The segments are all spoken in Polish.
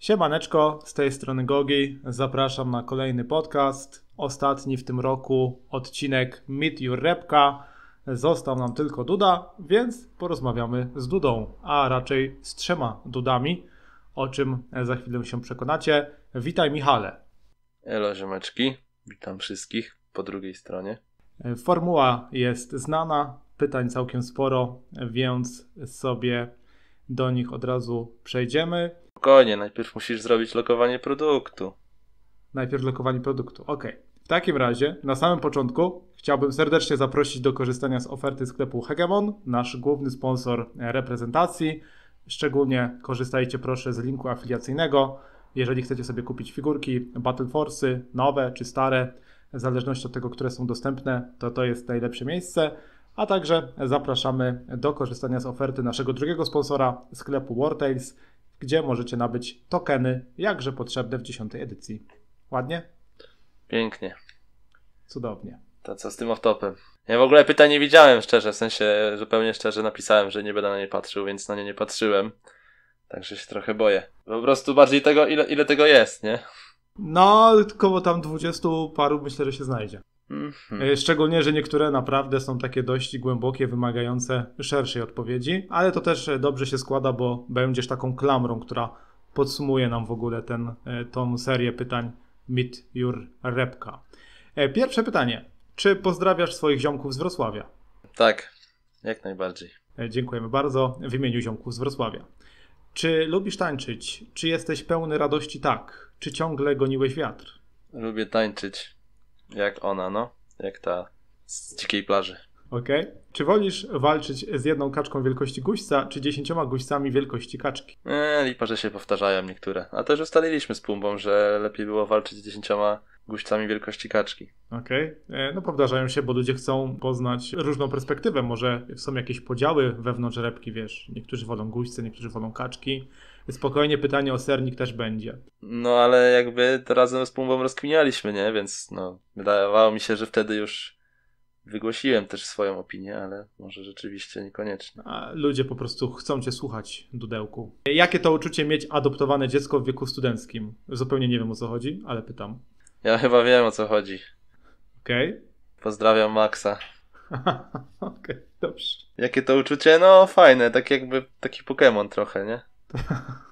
Siemaneczko, z tej strony Gogi. Zapraszam na kolejny podcast. Ostatni w tym roku odcinek Meet Your Repka. Został nam tylko Duda, więc porozmawiamy z Dudą, a raczej z trzema Dudami, o czym za chwilę się przekonacie. Witaj Michale. Elo witam wszystkich po drugiej stronie. Formuła jest znana, pytań całkiem sporo, więc sobie do nich od razu przejdziemy. Spokojnie, najpierw musisz zrobić lokowanie produktu. Najpierw lokowanie produktu, ok. W takim razie, na samym początku chciałbym serdecznie zaprosić do korzystania z oferty sklepu Hegemon, nasz główny sponsor reprezentacji. Szczególnie korzystajcie proszę z linku afiliacyjnego, jeżeli chcecie sobie kupić figurki, Battle Force'y, nowe czy stare, w zależności od tego, które są dostępne, to to jest najlepsze miejsce. A także zapraszamy do korzystania z oferty naszego drugiego sponsora, sklepu Wartails, gdzie możecie nabyć tokeny, jakże potrzebne w dziesiątej edycji. Ładnie? Pięknie. Cudownie. To co z tym off-topem? Ja w ogóle pytań nie widziałem szczerze, w sensie zupełnie szczerze napisałem, że nie będę na nie patrzył, więc na nie nie patrzyłem. Także się trochę boję. Po prostu bardziej tego, ile, ile tego jest, nie? No, koło tam dwudziestu paru myślę, że się znajdzie. Mhm. E, szczególnie, że niektóre naprawdę są takie dość głębokie, wymagające szerszej odpowiedzi, ale to też e, dobrze się składa, bo będziesz taką klamrą, która podsumuje nam w ogóle ten, e, tą serię pytań Meet Your Repka. Pierwsze pytanie. Czy pozdrawiasz swoich ziomków z Wrocławia? Tak, jak najbardziej. Dziękujemy bardzo w imieniu ziomków z Wrocławia. Czy lubisz tańczyć? Czy jesteś pełny radości tak? Czy ciągle goniłeś wiatr? Lubię tańczyć. Jak ona, no. Jak ta z dzikiej plaży. Okej. Okay. Czy wolisz walczyć z jedną kaczką wielkości guźca, czy dziesięcioma guźcami wielkości kaczki? Eee, lipa, że się powtarzają niektóre. A też ustaliliśmy z Pumbą, że lepiej było walczyć z dziesięcioma guźcami wielkości kaczki. Okej. Okay. E, no powtarzają się, bo ludzie chcą poznać różną perspektywę. Może są jakieś podziały wewnątrz repki, wiesz, niektórzy wolą guźce, niektórzy wolą kaczki spokojnie pytanie o sernik też będzie. No ale jakby to razem z Pumbą rozkminialiśmy, nie? Więc no, wydawało mi się, że wtedy już wygłosiłem też swoją opinię, ale może rzeczywiście niekoniecznie. A ludzie po prostu chcą cię słuchać, Dudełku. Jakie to uczucie mieć adoptowane dziecko w wieku studenckim? Zupełnie nie wiem o co chodzi, ale pytam. Ja chyba wiem o co chodzi. Okej. Okay. Pozdrawiam Maxa. Okej, okay, dobrze. Jakie to uczucie? No fajne, tak jakby taki Pokémon trochę, nie?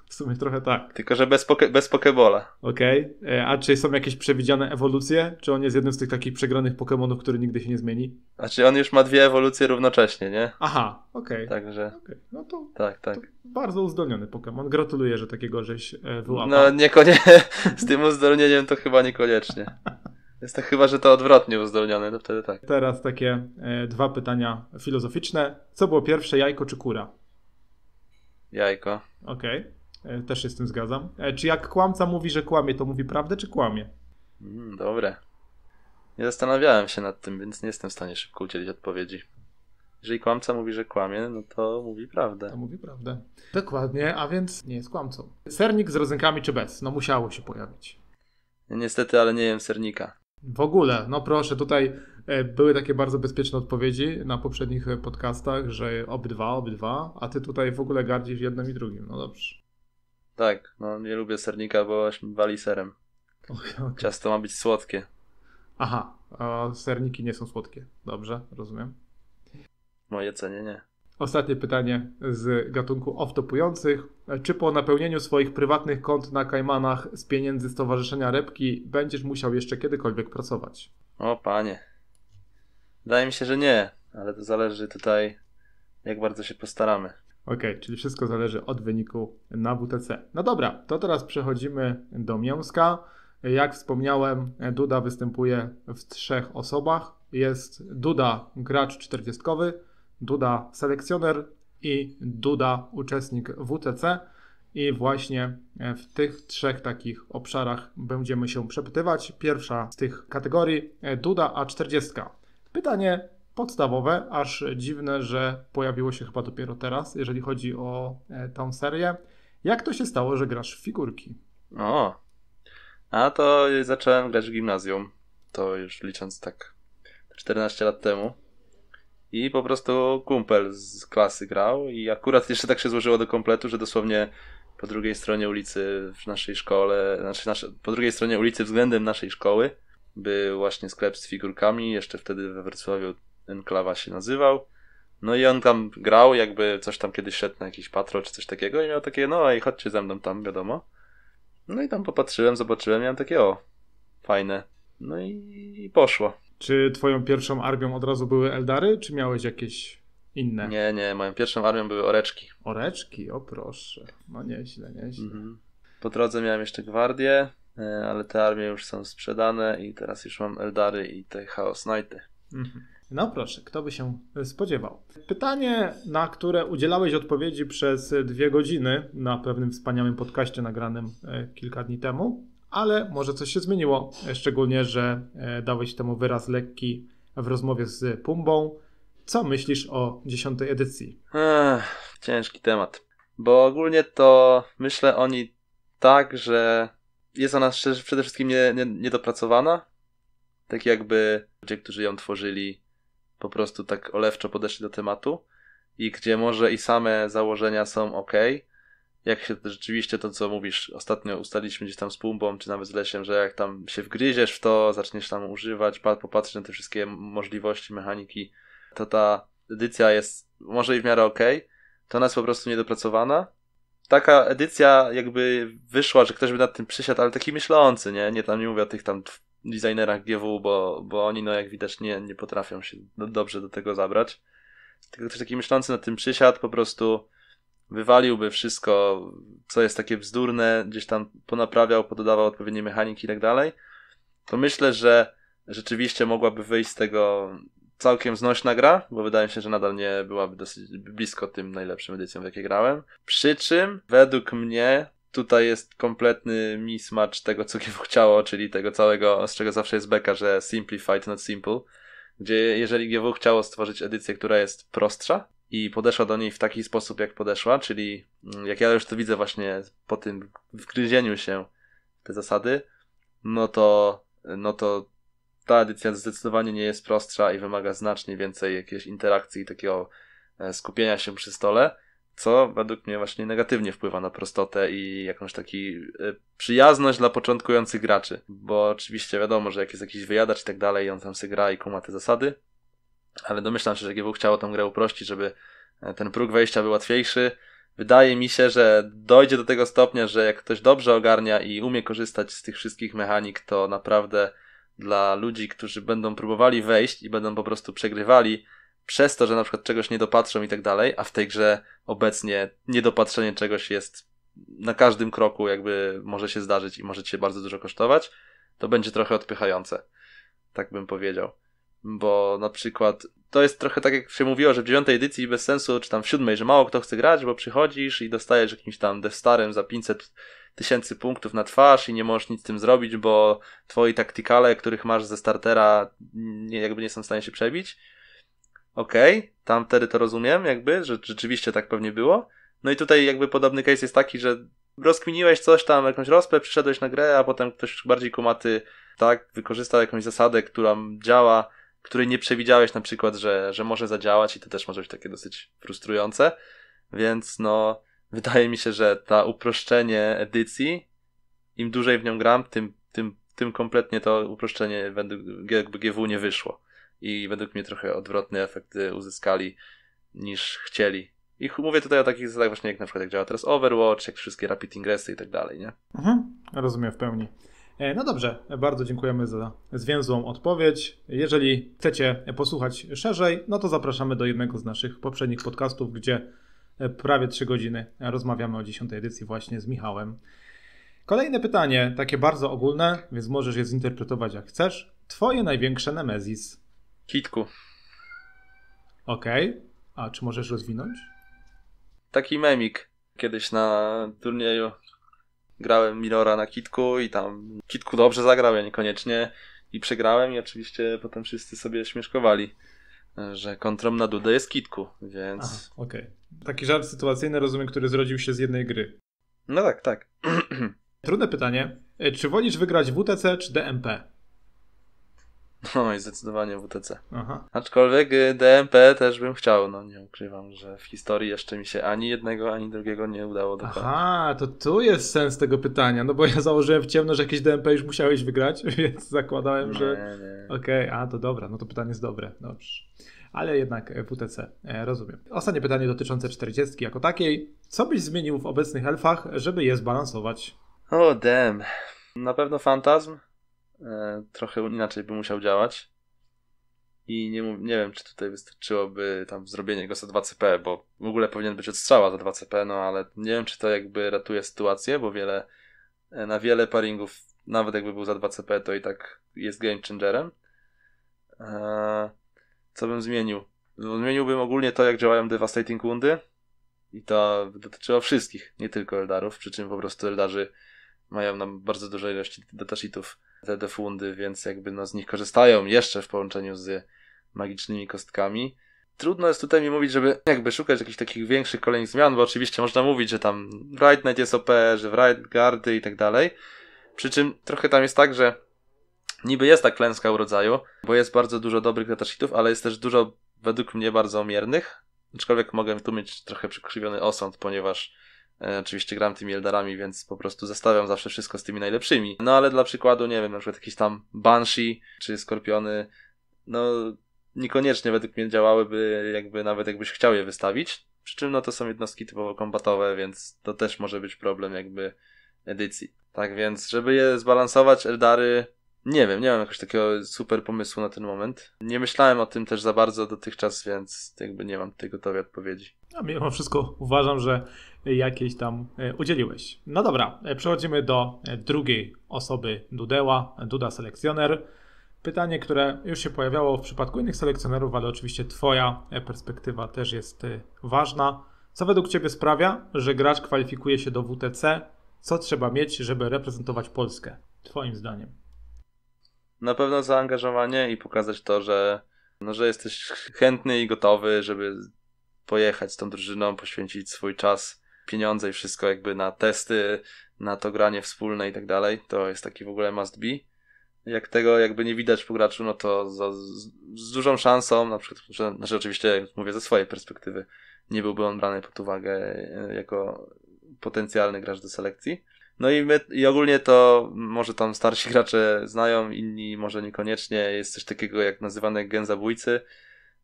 W sumie trochę tak. Tylko, że bez, poke bez Pokebola. Okej. Okay. E, a czy są jakieś przewidziane ewolucje? Czy on jest jednym z tych takich przegranych Pokémonów, który nigdy się nie zmieni? A czy on już ma dwie ewolucje równocześnie, nie? Aha, okej. Okay. Także. Okay. No to. Tak, tak. To bardzo uzdolniony Pokémon. Gratuluję, że takiego żeś e, wyłapał. No, niekoniecznie. Z tym uzdolnieniem to chyba niekoniecznie. Jest to chyba, że to odwrotnie uzdolnione, No wtedy tak. Teraz takie e, dwa pytania filozoficzne. Co było pierwsze, jajko czy kura? Jajko. Okej, okay. E, też się z tym zgadzam. E, czy jak kłamca mówi, że kłamie, to mówi prawdę, czy kłamie? Mm, dobre. Nie zastanawiałem się nad tym, więc nie jestem w stanie szybko udzielić odpowiedzi. Jeżeli kłamca mówi, że kłamie, no to mówi prawdę. To mówi prawdę. Dokładnie, a więc nie jest kłamcą. Sernik z rodzynkami czy bez? No musiało się pojawić. Niestety, ale nie jem sernika. W ogóle, no proszę, tutaj E, były takie bardzo bezpieczne odpowiedzi na poprzednich e, podcastach, że obydwa, obydwa, a ty tutaj w ogóle gardzisz jednym i drugim. No dobrze. Tak, no nie lubię sernika, bo wali serem. Okay, okay. Ciasto ma być słodkie. Aha, a serniki nie są słodkie. Dobrze, rozumiem. Moje cenie nie. Ostatnie pytanie z gatunku off-topujących. E, czy po napełnieniu swoich prywatnych kont na Kajmanach z pieniędzy Stowarzyszenia Repki będziesz musiał jeszcze kiedykolwiek pracować? O panie. Wydaje mi się, że nie, ale to zależy tutaj, jak bardzo się postaramy. Okej, okay, czyli wszystko zależy od wyniku na WTC. No dobra, to teraz przechodzimy do Mięska. Jak wspomniałem, Duda występuje w trzech osobach. Jest Duda gracz czterdziestkowy, Duda selekcjoner i Duda uczestnik WTC. I właśnie w tych trzech takich obszarach będziemy się przepytywać. Pierwsza z tych kategorii Duda A40. Pytanie podstawowe, aż dziwne, że pojawiło się chyba dopiero teraz, jeżeli chodzi o e, tą serię. Jak to się stało, że grasz w figurki? O, a to zacząłem grać w gimnazjum. To już licząc tak 14 lat temu. I po prostu kumpel z klasy grał i akurat jeszcze tak się złożyło do kompletu, że dosłownie po drugiej stronie ulicy w naszej szkole, znaczy nasze, po drugiej stronie ulicy względem naszej szkoły był właśnie sklep z figurkami, jeszcze wtedy we Wrocławiu Enklawa się nazywał. No i on tam grał, jakby coś tam kiedyś szedł na jakiś patro, czy coś takiego i miał takie, no i chodźcie ze mną tam, wiadomo. No i tam popatrzyłem, zobaczyłem, miałem takie, o, fajne. No i, i poszło. Czy twoją pierwszą armią od razu były Eldary, czy miałeś jakieś inne? Nie, nie, moją pierwszą armią były Oreczki. Oreczki, o proszę. No nieźle, nieźle. Mhm. Po drodze miałem jeszcze Gwardię, E, ale te armie już są sprzedane i teraz już mam Eldary i te Chaos Knighty. Mhm. No proszę, kto by się e, spodziewał? Pytanie, na które udzielałeś odpowiedzi przez dwie godziny na pewnym wspaniałym podcaście nagranym e, kilka dni temu, ale może coś się zmieniło, szczególnie, że dałeś temu wyraz lekki w rozmowie z Pumbą. Co myślisz o dziesiątej edycji? Ech, ciężki temat, bo ogólnie to myślę oni tak, że jest ona szczerze, przede wszystkim nie, nie, niedopracowana. Tak jakby ludzie, którzy ją tworzyli, po prostu tak olewczo podeszli do tematu i gdzie może i same założenia są ok. Jak się rzeczywiście to, co mówisz, ostatnio ustaliliśmy gdzieś tam z Pumbą, czy nawet z Lesiem, że jak tam się wgryziesz w to, zaczniesz tam używać, popatrzysz na te wszystkie możliwości, mechaniki, to ta edycja jest może i w miarę ok, to ona jest po prostu niedopracowana taka edycja jakby wyszła, że ktoś by nad tym przysiadł, ale taki myślący, nie? Nie tam nie mówię o tych tam designerach GW, bo, bo oni no jak widać nie, nie potrafią się do, dobrze do tego zabrać. Tylko ktoś taki myślący nad tym przysiadł, po prostu wywaliłby wszystko, co jest takie bzdurne, gdzieś tam ponaprawiał, pododawał odpowiednie mechaniki i tak dalej, to myślę, że rzeczywiście mogłaby wyjść z tego całkiem znośna gra, bo wydaje mi się, że nadal nie byłaby dosyć blisko tym najlepszym edycjom, w jakie grałem. Przy czym, według mnie, tutaj jest kompletny mismatch tego, co Gifu chciało, czyli tego całego, z czego zawsze jest beka, że simplified, not simple, gdzie jeżeli GW chciało stworzyć edycję, która jest prostsza, i podeszła do niej w taki sposób, jak podeszła, czyli mm, jak ja już to widzę właśnie po tym wgryzieniu się te zasady, no to, no to ta edycja zdecydowanie nie jest prostsza i wymaga znacznie więcej jakiejś interakcji i takiego e, skupienia się przy stole, co według mnie właśnie negatywnie wpływa na prostotę i jakąś taką e, przyjazność dla początkujących graczy, bo oczywiście wiadomo, że jak jest jakiś wyjadacz i tak dalej on tam sobie gra i kuma te zasady, ale domyślam się, że GW chciało tę grę uprościć, żeby e, ten próg wejścia był łatwiejszy, wydaje mi się, że dojdzie do tego stopnia, że jak ktoś dobrze ogarnia i umie korzystać z tych wszystkich mechanik, to naprawdę dla ludzi, którzy będą próbowali wejść i będą po prostu przegrywali przez to, że na przykład czegoś nie dopatrzą i tak dalej, a w tej grze obecnie niedopatrzenie czegoś jest na każdym kroku jakby może się zdarzyć i może cię bardzo dużo kosztować, to będzie trochę odpychające. Tak bym powiedział. Bo na przykład to jest trochę tak, jak się mówiło, że w dziewiątej edycji bez sensu, czy tam w siódmej, że mało kto chce grać, bo przychodzisz i dostajesz jakimś tam Death Starem za 500 tysięcy punktów na twarz i nie możesz nic z tym zrobić, bo twoi taktykale, których masz ze startera, nie, jakby nie są w stanie się przebić. Okej, okay, tam wtedy to rozumiem, jakby, że rzeczywiście tak pewnie było. No i tutaj jakby podobny case jest taki, że rozkminiłeś coś tam, jakąś rozpę, przyszedłeś na grę, a potem ktoś bardziej kumaty, tak, wykorzystał jakąś zasadę, która działa, której nie przewidziałeś na przykład, że, że może zadziałać i to też może być takie dosyć frustrujące. Więc no, wydaje mi się, że ta uproszczenie edycji, im dłużej w nią gram, tym, tym, tym kompletnie to uproszczenie według, jakby GW nie wyszło. I według mnie trochę odwrotny efekt y, uzyskali niż chcieli. I mówię tutaj o takich zasadach właśnie jak na przykład jak działa teraz Overwatch, jak wszystkie rapid ingressy i tak dalej, nie? Mhm, rozumiem w pełni. E, no dobrze, bardzo dziękujemy za zwięzłą odpowiedź. Jeżeli chcecie posłuchać szerzej, no to zapraszamy do jednego z naszych poprzednich podcastów, gdzie E, prawie 3 godziny. Rozmawiamy o 10 edycji właśnie z Michałem. Kolejne pytanie, takie bardzo ogólne, więc możesz je zinterpretować jak chcesz. Twoje największe Nemezis? Kitku. Okej, okay. a czy możesz rozwinąć? Taki memik. Kiedyś na turnieju grałem Minora na kitku i tam kitku dobrze zagrałem niekoniecznie i przegrałem i oczywiście potem wszyscy sobie śmieszkowali że kontrom na Dudę jest kitku, więc. Okej. Okay. Taki żart sytuacyjny, rozumiem, który zrodził się z jednej gry. No tak, tak. Trudne pytanie. E, czy wolisz wygrać WTC czy DMP? No i zdecydowanie WTC. Aha. Aczkolwiek y, DMP też bym chciał, no nie ukrywam, że w historii jeszcze mi się ani jednego, ani drugiego nie udało dokonać. Aha, to tu jest sens tego pytania, no bo ja założyłem w ciemno, że jakieś DMP już musiałeś wygrać, więc zakładałem, nie, że okej, okay, a to dobra, no to pytanie jest dobre, dobrze. Ale jednak e, WTC, e, rozumiem. Ostatnie pytanie dotyczące 40 jako takiej. Co byś zmienił w obecnych elfach, żeby je zbalansować? O, oh, damn. Na pewno fantazm, E, trochę inaczej by musiał działać. I nie, nie wiem, czy tutaj wystarczyłoby tam zrobienie go za 2CP, bo w ogóle powinien być odstrzała za 2CP, no ale nie wiem, czy to jakby ratuje sytuację, bo wiele, e, na wiele paringów, nawet jakby był za 2CP, to i tak jest game changerem. Eee, co bym zmienił? No, zmieniłbym ogólnie to, jak działają devastating woundy i to dotyczyło wszystkich, nie tylko Eldarów, przy czym po prostu Eldarzy mają nam bardzo duże ilości datasheetów fundy, więc jakby no, z nich korzystają jeszcze w połączeniu z magicznymi kostkami. Trudno jest tutaj mi mówić, żeby jakby szukać jakichś takich większych kolejnych zmian, bo oczywiście można mówić, że tam Wright Knight jest OP, że Wright Guardy i tak dalej. Przy czym trochę tam jest tak, że niby jest ta klęska urodzaju, bo jest bardzo dużo dobrych datasheetów, ale jest też dużo według mnie bardzo omiernych, aczkolwiek mogę tu mieć trochę przykrzywiony osąd, ponieważ E, oczywiście gram tymi Eldarami, więc po prostu zestawiam zawsze wszystko z tymi najlepszymi. No ale dla przykładu, nie wiem, na przykład jakieś tam Banshee czy Skorpiony, no niekoniecznie według mnie działałyby jakby nawet jakbyś chciał je wystawić. Przy czym no to są jednostki typowo kombatowe, więc to też może być problem jakby edycji. Tak więc, żeby je zbalansować, Eldary nie wiem, nie mam jakiegoś takiego super pomysłu na ten moment. Nie myślałem o tym też za bardzo dotychczas, więc jakby nie mam tej gotowej odpowiedzi. A no, mimo wszystko uważam, że jakieś tam e, udzieliłeś. No dobra, e, przechodzimy do e, drugiej osoby Dudeła, Duda Selekcjoner. Pytanie, które już się pojawiało w przypadku innych selekcjonerów, ale oczywiście Twoja perspektywa też jest ważna. Co według Ciebie sprawia, że gracz kwalifikuje się do WTC? Co trzeba mieć, żeby reprezentować Polskę? Twoim zdaniem na pewno zaangażowanie i pokazać to, że, no, że jesteś chętny i gotowy, żeby pojechać z tą drużyną, poświęcić swój czas, pieniądze i wszystko jakby na testy, na to granie wspólne i tak dalej. To jest taki w ogóle must be. Jak tego jakby nie widać po graczu, no to z, z, dużą szansą, na przykład, że, znaczy oczywiście mówię ze swojej perspektywy, nie byłby on brany pod uwagę e, jako potencjalny gracz do selekcji. No i, my, i ogólnie to może tam starsi gracze znają, inni może niekoniecznie. Jest coś takiego jak nazywane gen zabójcy.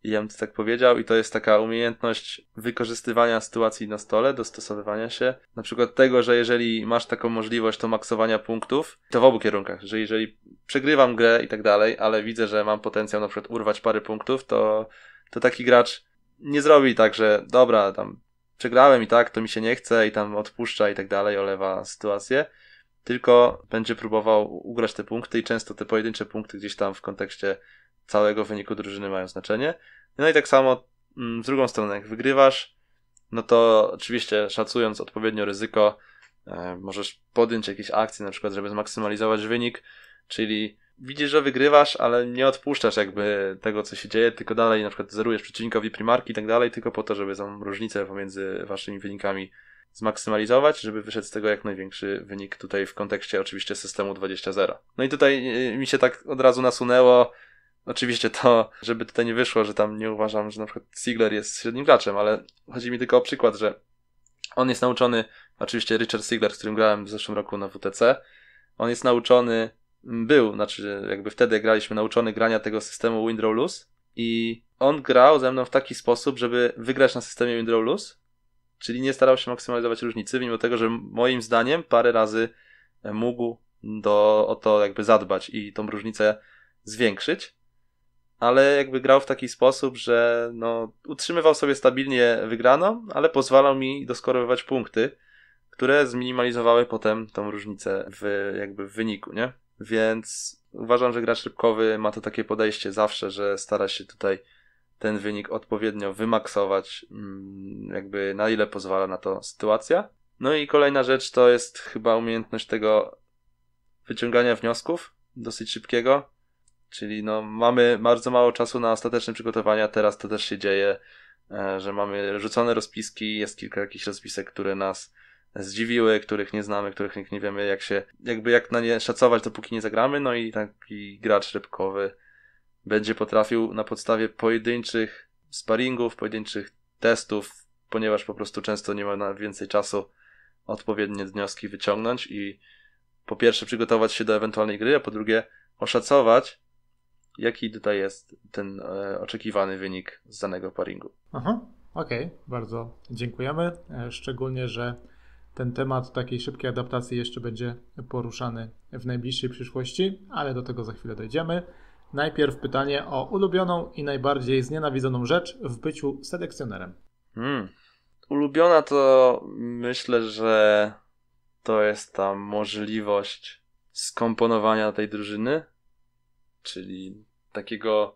I ja bym to tak powiedział, i to jest taka umiejętność wykorzystywania sytuacji na stole, dostosowywania się. Na przykład tego, że jeżeli masz taką możliwość, to maksowania punktów, to w obu kierunkach, że jeżeli przegrywam grę i tak dalej, ale widzę, że mam potencjał na przykład urwać parę punktów, to, to taki gracz nie zrobi tak, że dobra, tam przegrałem i tak, to mi się nie chce i tam odpuszcza i tak dalej, olewa sytuację, tylko będzie próbował ugrać te punkty i często te pojedyncze punkty gdzieś tam w kontekście całego wyniku drużyny mają znaczenie. No i tak samo w mm, drugą stronę, jak wygrywasz, no to oczywiście szacując odpowiednio ryzyko, e, możesz podjąć jakieś akcje, na przykład, żeby zmaksymalizować wynik, czyli widzisz, że wygrywasz, ale nie odpuszczasz jakby tego, co się dzieje, tylko dalej na przykład zerujesz przeciwnikowi primarki i tak dalej, tylko po to, żeby tą różnicę pomiędzy waszymi wynikami zmaksymalizować, żeby wyszedł z tego jak największy wynik tutaj w kontekście oczywiście systemu 20.0. No i tutaj y, y, mi się tak od razu nasunęło, oczywiście to, żeby tutaj nie wyszło, że tam nie uważam, że na przykład Sigler jest średnim graczem, ale chodzi mi tylko o przykład, że on jest nauczony, oczywiście Richard Sigler, z którym grałem w zeszłym roku na WTC, on jest nauczony był, znaczy jakby wtedy graliśmy nauczony grania tego systemu Windows Lose i on grał ze mną w taki sposób, żeby wygrać na systemie Windows Lose, czyli nie starał się maksymalizować różnicy, mimo tego, że moim zdaniem parę razy mógł do, o to jakby zadbać i tą różnicę zwiększyć, ale jakby grał w taki sposób, że no, utrzymywał sobie stabilnie wygraną, ale pozwalał mi doskorowywać punkty, które zminimalizowały potem tą różnicę w, jakby w wyniku, nie? Więc uważam, że gracz szybkowy ma to takie podejście zawsze, że stara się tutaj ten wynik odpowiednio wymaksować, mm, jakby na ile pozwala na to sytuacja. No i kolejna rzecz to jest chyba umiejętność tego wyciągania wniosków dosyć szybkiego, czyli no mamy bardzo mało czasu na ostateczne przygotowania, teraz to też się dzieje, e, że mamy rzucone rozpiski, jest kilka jakichś rozpisek, które nas zdziwiły, których nie znamy, których nikt nie wiemy, jak się, jakby jak na nie szacować, dopóki nie zagramy, no i taki gracz rybkowy będzie potrafił na podstawie pojedynczych sparringów, pojedynczych testów, ponieważ po prostu często nie ma więcej czasu odpowiednie wnioski wyciągnąć i po pierwsze przygotować się do ewentualnej gry, a po drugie oszacować, jaki tutaj jest ten e, oczekiwany wynik z danego paringu. Aha, okej, okay. bardzo dziękujemy. E, szczególnie, że ten temat takiej szybkiej adaptacji jeszcze będzie poruszany w najbliższej przyszłości, ale do tego za chwilę dojdziemy. Najpierw pytanie o ulubioną i najbardziej znienawidzoną rzecz w byciu selekcjonerem. Hmm. Ulubiona to myślę, że to jest ta możliwość skomponowania tej drużyny, czyli takiego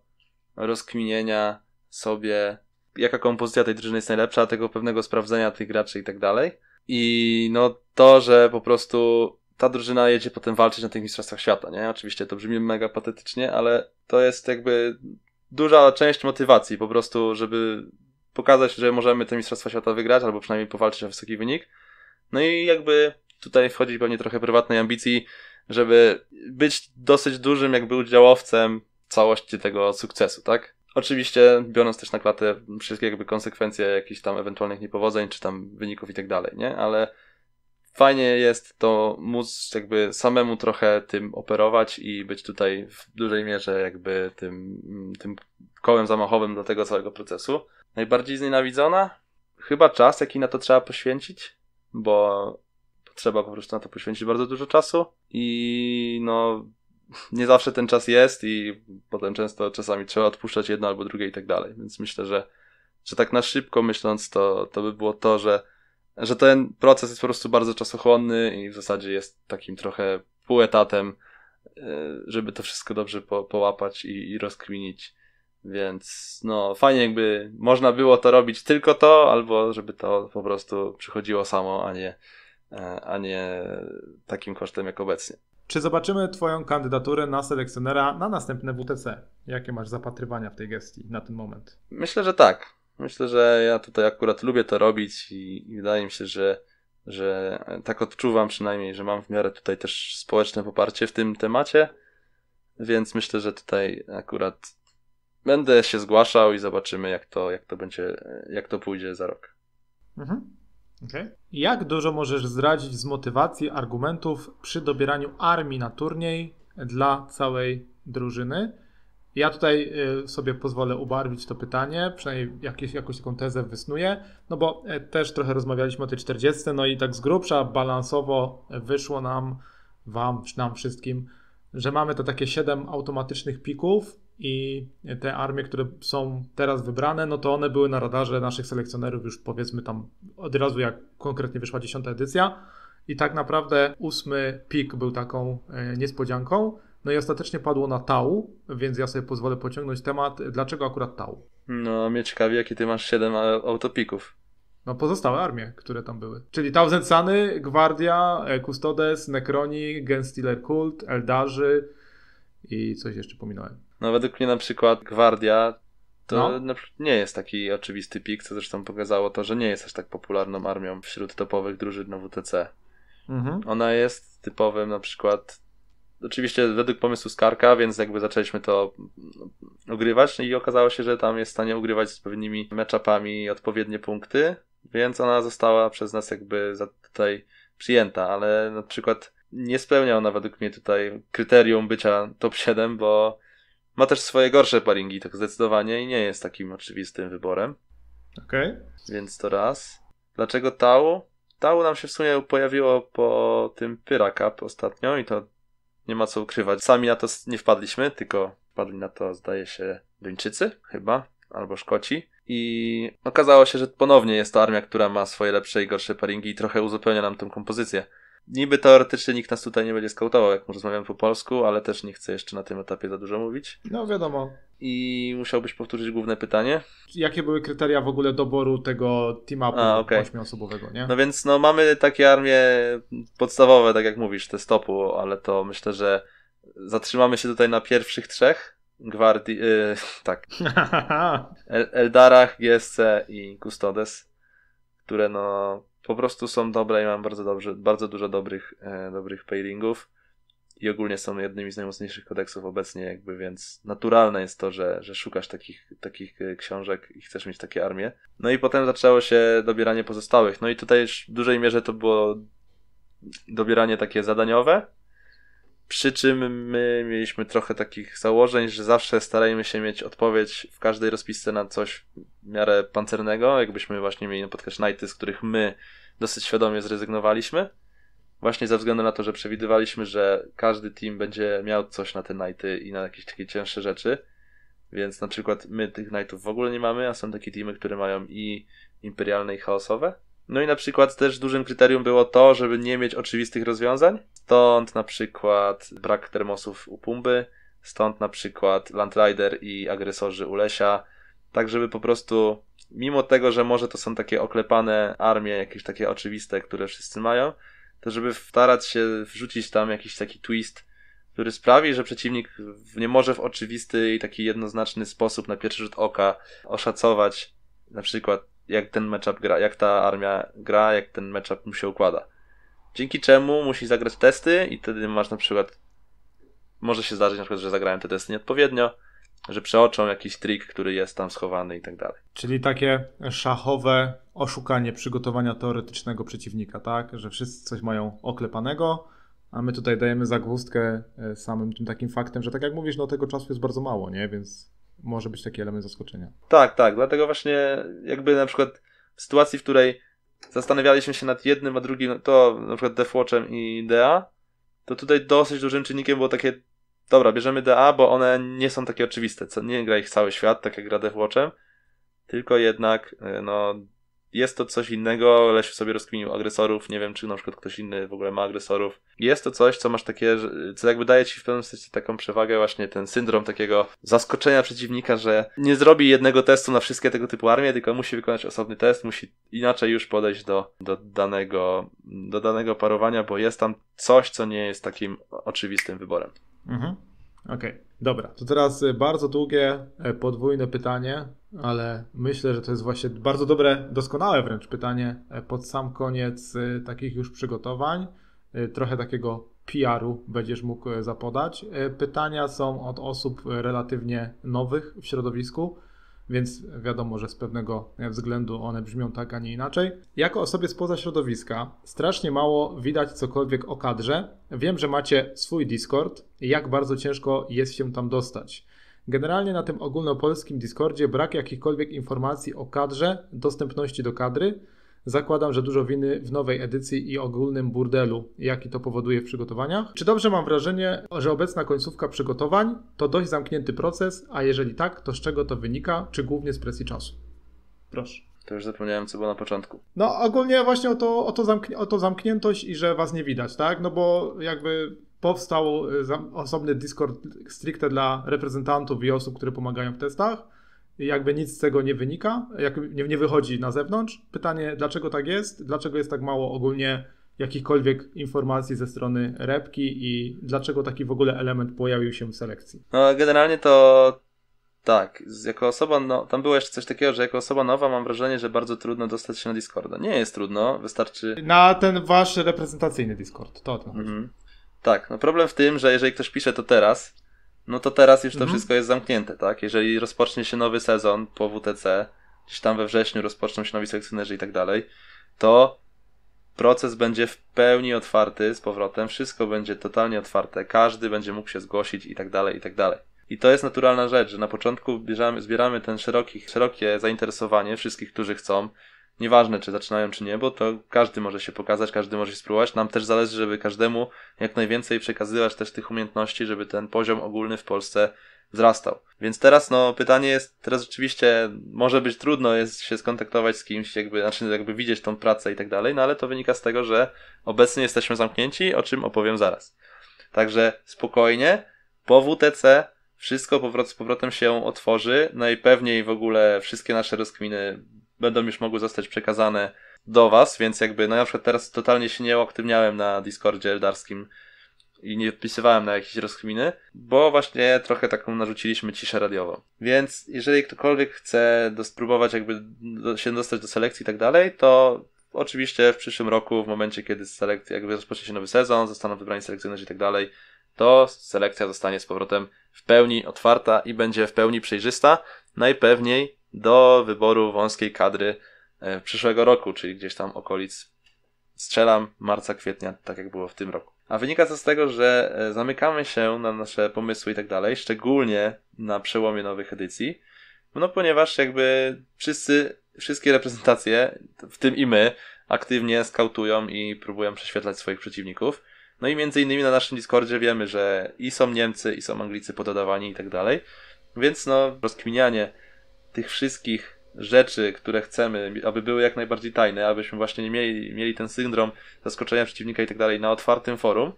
rozkminienia sobie, jaka kompozycja tej drużyny jest najlepsza, tego pewnego sprawdzenia tych graczy i tak dalej. I no to, że po prostu ta drużyna jedzie potem walczyć na tych mistrzostwach świata, nie? Oczywiście to brzmi mega patetycznie, ale to jest jakby duża część motywacji po prostu, żeby pokazać, że możemy te mistrzostwa świata wygrać, albo przynajmniej powalczyć o wysoki wynik. No i jakby tutaj wchodzi pewnie trochę prywatnej ambicji, żeby być dosyć dużym jakby udziałowcem całości tego sukcesu, tak? Oczywiście biorąc też na klatę wszystkie jakby konsekwencje jakichś tam ewentualnych niepowodzeń, czy tam wyników i tak dalej, nie? Ale fajnie jest to móc jakby samemu trochę tym operować i być tutaj w dużej mierze jakby tym, tym kołem zamachowym do tego całego procesu. Najbardziej znienawidzona? Chyba czas, jaki na to trzeba poświęcić, bo trzeba po prostu na to poświęcić bardzo dużo czasu i no nie zawsze ten czas jest i potem często czasami trzeba odpuszczać jedno albo drugie i tak dalej. Więc myślę, że, że tak na szybko myśląc, to, to by było to, że, że ten proces jest po prostu bardzo czasochłonny i w zasadzie jest takim trochę półetatem, e, żeby to wszystko dobrze po, połapać i, i rozkminić. Więc no, fajnie jakby można było to robić tylko to, albo żeby to po prostu przychodziło samo, a nie, e, a nie takim kosztem jak obecnie. Czy zobaczymy Twoją kandydaturę na selekcjonera na następne WTC? Jakie masz zapatrywania w tej gestii na ten moment? Myślę, że tak. Myślę, że ja tutaj akurat lubię to robić i, i wydaje mi się, że, że tak odczuwam przynajmniej, że mam w miarę tutaj też społeczne poparcie w tym temacie, więc myślę, że tutaj akurat będę się zgłaszał i zobaczymy, jak to, jak to będzie, jak to pójdzie za rok. Mhm. Okay. Jak dużo możesz zdradzić z motywacji, argumentów przy dobieraniu armii na turniej dla całej drużyny? Ja tutaj y, sobie pozwolę ubarwić to pytanie, przynajmniej jakieś, jakąś taką tezę wysnuję, no bo y, też trochę rozmawialiśmy o tej 40, no i tak z grubsza balansowo wyszło nam, wam, czy nam wszystkim, że mamy to takie 7 automatycznych pików i te armie, które są teraz wybrane, no to one były na radarze naszych selekcjonerów już powiedzmy tam od razu jak konkretnie wyszła 10 edycja i tak naprawdę ósmy pik był taką e, niespodzianką. No i ostatecznie padło na Tau, więc ja sobie pozwolę pociągnąć temat, dlaczego akurat Tau? No, mnie ciekawi, jaki ty masz 7 autopików no, pozostałe armie, które tam były. Czyli Thousand Suny, Gwardia, e, Custodes, Necroni, Genstealer Kult, Eldarzy i coś jeszcze pominąłem. No według mnie na przykład Gwardia to no. nie jest taki oczywisty pik, co zresztą pokazało to, że nie jest aż tak popularną armią wśród topowych drużyn na WTC. Mhm. Ona jest typowym na przykład oczywiście według pomysłu Skarka, więc jakby zaczęliśmy to ugrywać mm, no i okazało się, że tam jest w stanie ugrywać z pewnymi meczapami odpowiednie punkty więc ona została przez nas jakby tutaj przyjęta, ale na przykład nie spełnia ona według mnie tutaj kryterium bycia top 7, bo ma też swoje gorsze paringi, tak zdecydowanie i nie jest takim oczywistym wyborem. Okej. Okay. Więc to raz. Dlaczego Tau? Tau nam się w sumie pojawiło po tym Pyra Cup ostatnio i to nie ma co ukrywać. Sami na to nie wpadliśmy, tylko wpadli na to zdaje się Duńczycy chyba, albo Szkoci. I okazało się, że ponownie jest to armia, która ma swoje lepsze i gorsze paringi i trochę uzupełnia nam tę kompozycję. Niby teoretycznie nikt nas tutaj nie będzie skautował, jak rozmawiam po polsku, ale też nie chcę jeszcze na tym etapie za dużo mówić. No wiadomo. I musiałbyś powtórzyć główne pytanie. Jakie były kryteria w ogóle doboru tego team-upu okay. osobowego, nie? No więc no, mamy takie armie podstawowe, tak jak mówisz, te stopu, ale to myślę, że zatrzymamy się tutaj na pierwszych trzech, Gwardi, yy, tak. El Eldarach, GSC i Custodes, które no po prostu są dobre i mam bardzo, dobrze, bardzo dużo dobrych, e, dobrych pairingów i ogólnie są jednymi z najmocniejszych kodeksów obecnie, jakby, więc naturalne jest to, że, że szukasz takich, takich e, książek i chcesz mieć takie armie. No i potem zaczęło się dobieranie pozostałych. No i tutaj w dużej mierze to było dobieranie takie zadaniowe, przy czym my mieliśmy trochę takich założeń, że zawsze starajmy się mieć odpowiedź w każdej rozpisce na coś w miarę pancernego, jakbyśmy właśnie mieli na podcast nighty, z których my dosyć świadomie zrezygnowaliśmy. Właśnie ze względu na to, że przewidywaliśmy, że każdy team będzie miał coś na te nighty i na jakieś takie cięższe rzeczy. Więc na przykład my tych knightów w ogóle nie mamy, a są takie teamy, które mają i imperialne i chaosowe. No i na przykład też dużym kryterium było to, żeby nie mieć oczywistych rozwiązań. Stąd na przykład brak termosów u Pumby, stąd na przykład Landrider i agresorzy u Lesia, tak żeby po prostu, mimo tego, że może to są takie oklepane armie, jakieś takie oczywiste, które wszyscy mają, to żeby starać się wrzucić tam jakiś taki twist, który sprawi, że przeciwnik nie może w oczywisty i taki jednoznaczny sposób na pierwszy rzut oka oszacować na przykład jak ten matchup gra, jak ta armia gra, jak ten matchup mu się układa. Dzięki czemu musi zagrać testy i wtedy masz na przykład może się zdarzyć na przykład, że zagrałem te testy nieodpowiednio, że przeoczą jakiś trik, który jest tam schowany i tak dalej. Czyli takie szachowe oszukanie przygotowania teoretycznego przeciwnika, tak? Że wszyscy coś mają oklepanego, a my tutaj dajemy zagwózdkę e, samym tym takim faktem, że tak jak mówisz, no tego czasu jest bardzo mało, nie? Więc może być taki element zaskoczenia. Tak, tak, dlatego właśnie jakby na przykład w sytuacji, w której zastanawialiśmy się nad jednym, a drugim, to na przykład Deathwatchem i DA, to tutaj dosyć dużym czynnikiem było takie, dobra, bierzemy DA, bo one nie są takie oczywiste, nie gra ich cały świat, tak jak gra Deathwatchem, tylko jednak, e, no, jest to coś innego, Lesiu sobie rozkminił agresorów, nie wiem, czy na przykład ktoś inny w ogóle ma agresorów. Jest to coś, co masz takie, co jakby daje ci w pewnym sensie taką przewagę właśnie ten syndrom takiego zaskoczenia przeciwnika, że nie zrobi jednego testu na wszystkie tego typu armie, tylko musi wykonać osobny test, musi inaczej już podejść do, do, danego, do danego parowania, bo jest tam coś, co nie jest takim oczywistym wyborem. Mhm. Okej, okay, dobra. To teraz y, bardzo długie, y, podwójne pytanie, ale myślę, że to jest właśnie bardzo dobre, doskonałe wręcz pytanie y, pod sam koniec takich już przygotowań. Trochę takiego PR-u będziesz mógł zapodać. Pytania są od osób relatywnie nowych w środowisku więc wiadomo, że z pewnego względu one brzmią tak, a nie inaczej. Jako osobie spoza środowiska strasznie mało widać cokolwiek o kadrze. Wiem, że macie swój Discord i jak bardzo ciężko jest się tam dostać. Generalnie na tym ogólnopolskim Discordzie brak jakichkolwiek informacji o kadrze, dostępności do kadry, Zakładam, że dużo winy w nowej edycji i ogólnym burdelu, jaki to powoduje w przygotowaniach. Czy dobrze mam wrażenie, że obecna końcówka przygotowań to dość zamknięty proces, a jeżeli tak, to z czego to wynika, czy głównie z presji czasu? Proszę. To już zapomniałem, co było na początku. No ogólnie właśnie o to, o to, o to zamkniętość i że was nie widać, tak? No bo jakby powstał e, osobny Discord stricte dla reprezentantów i osób, które pomagają w testach jakby nic z tego nie wynika, jakby nie, nie wychodzi na zewnątrz. Pytanie, dlaczego tak jest, dlaczego jest tak mało ogólnie jakichkolwiek informacji ze strony repki i dlaczego taki w ogóle element pojawił się w selekcji? No, generalnie to tak, jako osoba, no, tam było jeszcze coś takiego, że jako osoba nowa mam wrażenie, że bardzo trudno dostać się na Discorda. Nie jest trudno, wystarczy... Na ten wasz reprezentacyjny Discord, to o tym chodzi. Mhm. Tak, no problem w tym, że jeżeli ktoś pisze to teraz, no to teraz już to mhm. wszystko jest zamknięte, tak? Jeżeli rozpocznie się nowy sezon po WTC, gdzieś tam we wrześniu rozpoczną się nowi sekcjonerzy i tak dalej, to proces będzie w pełni otwarty z powrotem, wszystko będzie totalnie otwarte, każdy będzie mógł się zgłosić i tak dalej, i tak dalej. I to jest naturalna rzecz, że na początku zbieramy, zbieramy ten szeroki, szerokie zainteresowanie wszystkich, którzy chcą, Nieważne, czy zaczynają, czy nie, bo to każdy może się pokazać, każdy może się spróbować. Nam też zależy, żeby każdemu jak najwięcej przekazywać też tych umiejętności, żeby ten poziom ogólny w Polsce wzrastał. Więc teraz, no, pytanie jest, teraz oczywiście może być trudno jest się skontaktować z kimś, jakby, znaczy jakby widzieć tą pracę i tak dalej, no ale to wynika z tego, że obecnie jesteśmy zamknięci, o czym opowiem zaraz. Także spokojnie, po WTC wszystko powrot, z powrotem się otworzy, najpewniej w ogóle wszystkie nasze rozkminy będą już mogły zostać przekazane do Was, więc jakby, no ja na przykład teraz totalnie się nie uaktywniałem na Discordzie eldarskim i nie wpisywałem na jakieś rozkminy, bo właśnie trochę taką narzuciliśmy ciszę radiową. Więc jeżeli ktokolwiek chce spróbować jakby do, się dostać do selekcji i tak dalej, to oczywiście w przyszłym roku, w momencie kiedy selekcja, jakby rozpocznie się nowy sezon, zostaną wybrani selekcjonerzy i tak dalej, to selekcja zostanie z powrotem w pełni otwarta i będzie w pełni przejrzysta. Najpewniej do wyboru wąskiej kadry e, przyszłego roku, czyli gdzieś tam okolic strzelam marca, kwietnia, tak jak było w tym roku. A wynika to z tego, że e, zamykamy się na nasze pomysły i tak dalej, szczególnie na przełomie nowych edycji, no ponieważ jakby wszyscy, wszystkie reprezentacje, w tym i my, aktywnie skautują i próbują prześwietlać swoich przeciwników. No i między innymi na naszym Discordzie wiemy, że i są Niemcy, i są Anglicy pododawani i tak dalej. Więc no, rozkminianie tych wszystkich rzeczy, które chcemy, aby były jak najbardziej tajne, abyśmy właśnie nie mieli, mieli ten syndrom zaskoczenia przeciwnika i tak dalej na otwartym forum,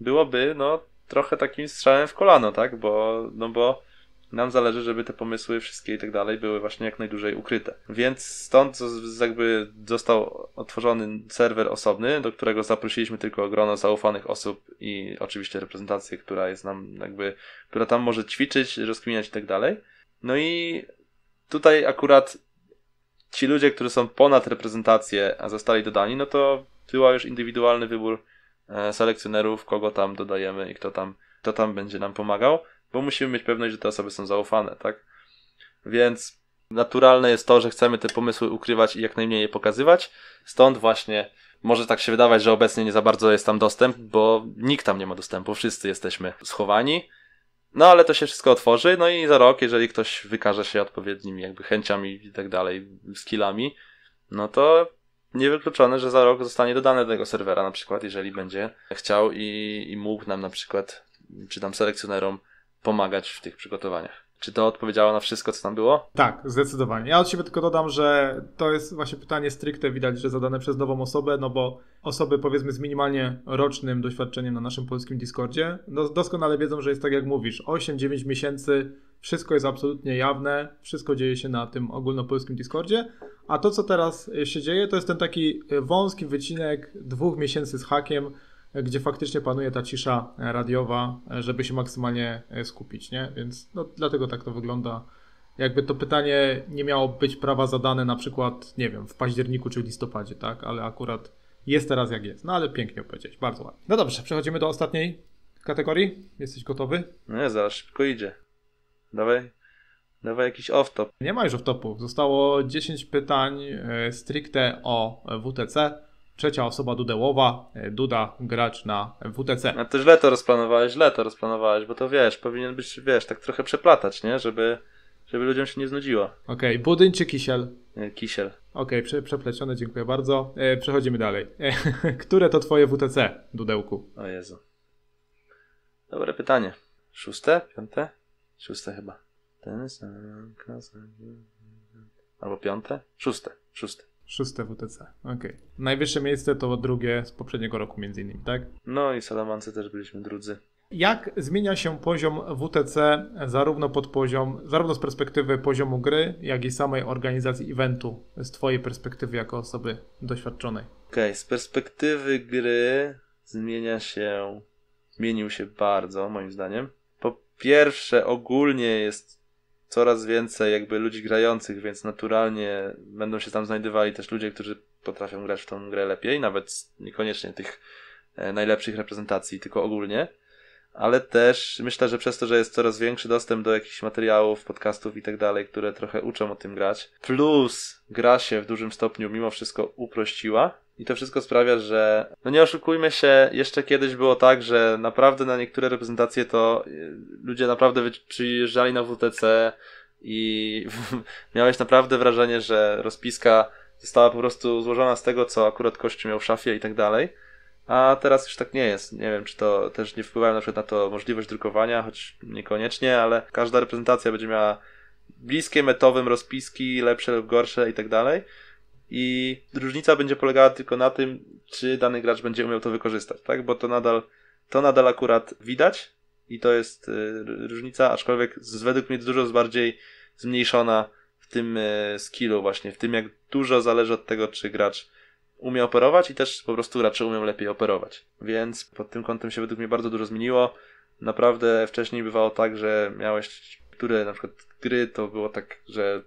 byłoby no trochę takim strzałem w kolano, tak? Bo, no bo nam zależy, żeby te pomysły wszystkie i tak dalej były właśnie jak najdłużej ukryte. Więc stąd jakby został otworzony serwer osobny, do którego zaprosiliśmy tylko grono zaufanych osób i oczywiście reprezentację, która jest nam jakby, która tam może ćwiczyć, rozkminiać i tak dalej. No i tutaj akurat ci ludzie, którzy są ponad reprezentację, a zostali dodani, no to była już indywidualny wybór e, selekcjonerów, kogo tam dodajemy i kto tam, kto tam będzie nam pomagał, bo musimy mieć pewność, że te osoby są zaufane, tak? Więc naturalne jest to, że chcemy te pomysły ukrywać i jak najmniej je pokazywać. Stąd właśnie może tak się wydawać, że obecnie nie za bardzo jest tam dostęp, bo nikt tam nie ma dostępu, wszyscy jesteśmy schowani. No ale to się wszystko otworzy, no i za rok, jeżeli ktoś wykaże się odpowiednimi jakby chęciami i tak dalej, skillami, no to niewykluczone, że za rok zostanie dodane do tego serwera na przykład, jeżeli będzie chciał i, i mógł nam na przykład, czy tam selekcjonerom pomagać w tych przygotowaniach. Czy to odpowiedziało na wszystko, co tam było? Tak, zdecydowanie. Ja od siebie tylko dodam, że to jest właśnie pytanie stricte widać, że zadane przez nową osobę, no bo osoby powiedzmy z minimalnie rocznym doświadczeniem na naszym polskim Discordzie no doskonale wiedzą, że jest tak jak mówisz, 8-9 miesięcy, wszystko jest absolutnie jawne, wszystko dzieje się na tym ogólnopolskim Discordzie, a to co teraz się dzieje to jest ten taki wąski wycinek dwóch miesięcy z hakiem, gdzie faktycznie panuje ta cisza radiowa, żeby się maksymalnie e, skupić, nie? Więc no, dlatego tak to wygląda. Jakby to pytanie nie miało być prawa zadane na przykład, nie wiem, w październiku czy w listopadzie, tak? Ale akurat jest teraz jak jest. No ale pięknie powiedzieć, bardzo ładnie. No dobrze, przechodzimy do ostatniej kategorii. Jesteś gotowy? Nie, zaraz szybko idzie. Dawaj, Dawaj jakiś off-top. Nie ma już off-topu. Zostało 10 pytań e, stricte o e, WTC trzecia osoba dudełowa, e, Duda, gracz na WTC. No to źle to rozplanowałeś, źle to rozplanowałeś, bo to wiesz, powinien być, wiesz, tak trochę przeplatać, nie? Żeby, żeby ludziom się nie znudziło. Okej, okay, Budyń czy Kisiel? E, kisiel. Okej, okay, przeplecione, dziękuję bardzo. E, przechodzimy dalej. E, które to twoje WTC, Dudełku? O Jezu. Dobre pytanie. Szóste? Piąte? Szóste chyba. Ten sam, Albo piąte? Szóste. Szóste. Szóste WTC, okej. Okay. Najwyższe miejsce to drugie z poprzedniego roku między innymi, tak? No i Salamance też byliśmy drudzy. Jak zmienia się poziom WTC zarówno pod poziom, zarówno z perspektywy poziomu gry, jak i samej organizacji eventu, z Twojej perspektywy jako osoby doświadczonej? Okej, okay, z perspektywy gry zmienia się, zmienił się bardzo moim zdaniem. Po pierwsze ogólnie jest coraz więcej jakby ludzi grających, więc naturalnie będą się tam znajdowali też ludzie, którzy potrafią grać w tą grę lepiej, nawet niekoniecznie tych e, najlepszych reprezentacji, tylko ogólnie. Ale też myślę, że przez to, że jest coraz większy dostęp do jakichś materiałów, podcastów i tak dalej, które trochę uczą o tym grać, plus gra się w dużym stopniu mimo wszystko uprościła, i to wszystko sprawia, że no nie oszukujmy się, jeszcze kiedyś było tak, że naprawdę na niektóre reprezentacje to y, ludzie naprawdę przyjeżdżali na WTC i miałeś naprawdę wrażenie, że rozpiska została po prostu złożona z tego, co akurat Kościół miał w szafie i tak dalej. A teraz już tak nie jest. Nie wiem, czy to też nie wpływają na przykład na to możliwość drukowania, choć niekoniecznie, ale każda reprezentacja będzie miała bliskie metowym rozpiski, lepsze lub gorsze i tak dalej i różnica będzie polegała tylko na tym, czy dany gracz będzie umiał to wykorzystać, tak? Bo to nadal, to nadal akurat widać i to jest y, różnica, aczkolwiek z, według mnie dużo bardziej zmniejszona w tym y, skillu właśnie, w tym jak dużo zależy od tego, czy gracz umie operować i też po prostu gracze umie lepiej operować. Więc pod tym kątem się według mnie bardzo dużo zmieniło. Naprawdę wcześniej bywało tak, że miałeś które na przykład gry to było tak, że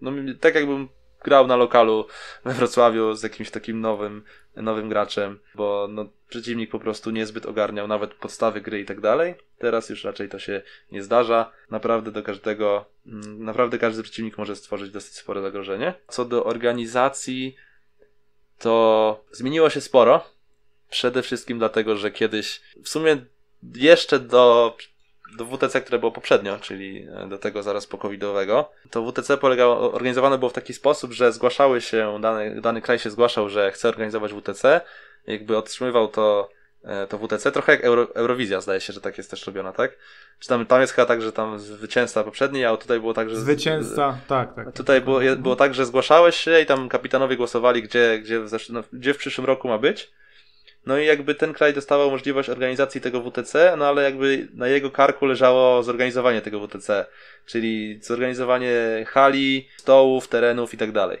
no tak jakbym grał na lokalu we Wrocławiu z jakimś takim nowym, nowym graczem, bo no, przeciwnik po prostu niezbyt ogarniał nawet podstawy gry i tak dalej. Teraz już raczej to się nie zdarza. Naprawdę do każdego, mm, naprawdę każdy przeciwnik może stworzyć dosyć spore zagrożenie. Co do organizacji, to zmieniło się sporo. Przede wszystkim dlatego, że kiedyś w sumie jeszcze do do WTC, które było poprzednio, czyli e, do tego zaraz po covidowego, to WTC polegało, organizowane było w taki sposób, że zgłaszały się, dany, dany kraj się zgłaszał, że chce organizować WTC, jakby otrzymywał to e, to WTC, trochę jak Euro, Eurowizja, zdaje się, że tak jest też robiona, tak? Czy tam, tam jest chyba tak, że tam zwycięzca poprzedni, a tutaj było tak, że... Zwycięzca, tak, tak. Tutaj tak, Było, tak. było tak, że zgłaszałeś się i tam kapitanowie głosowali, gdzie, gdzie, w, no, gdzie w przyszłym roku ma być no i jakby ten kraj dostawał możliwość organizacji tego WTC, no ale jakby na jego karku leżało zorganizowanie tego WTC, czyli zorganizowanie hali, stołów, terenów i tak dalej.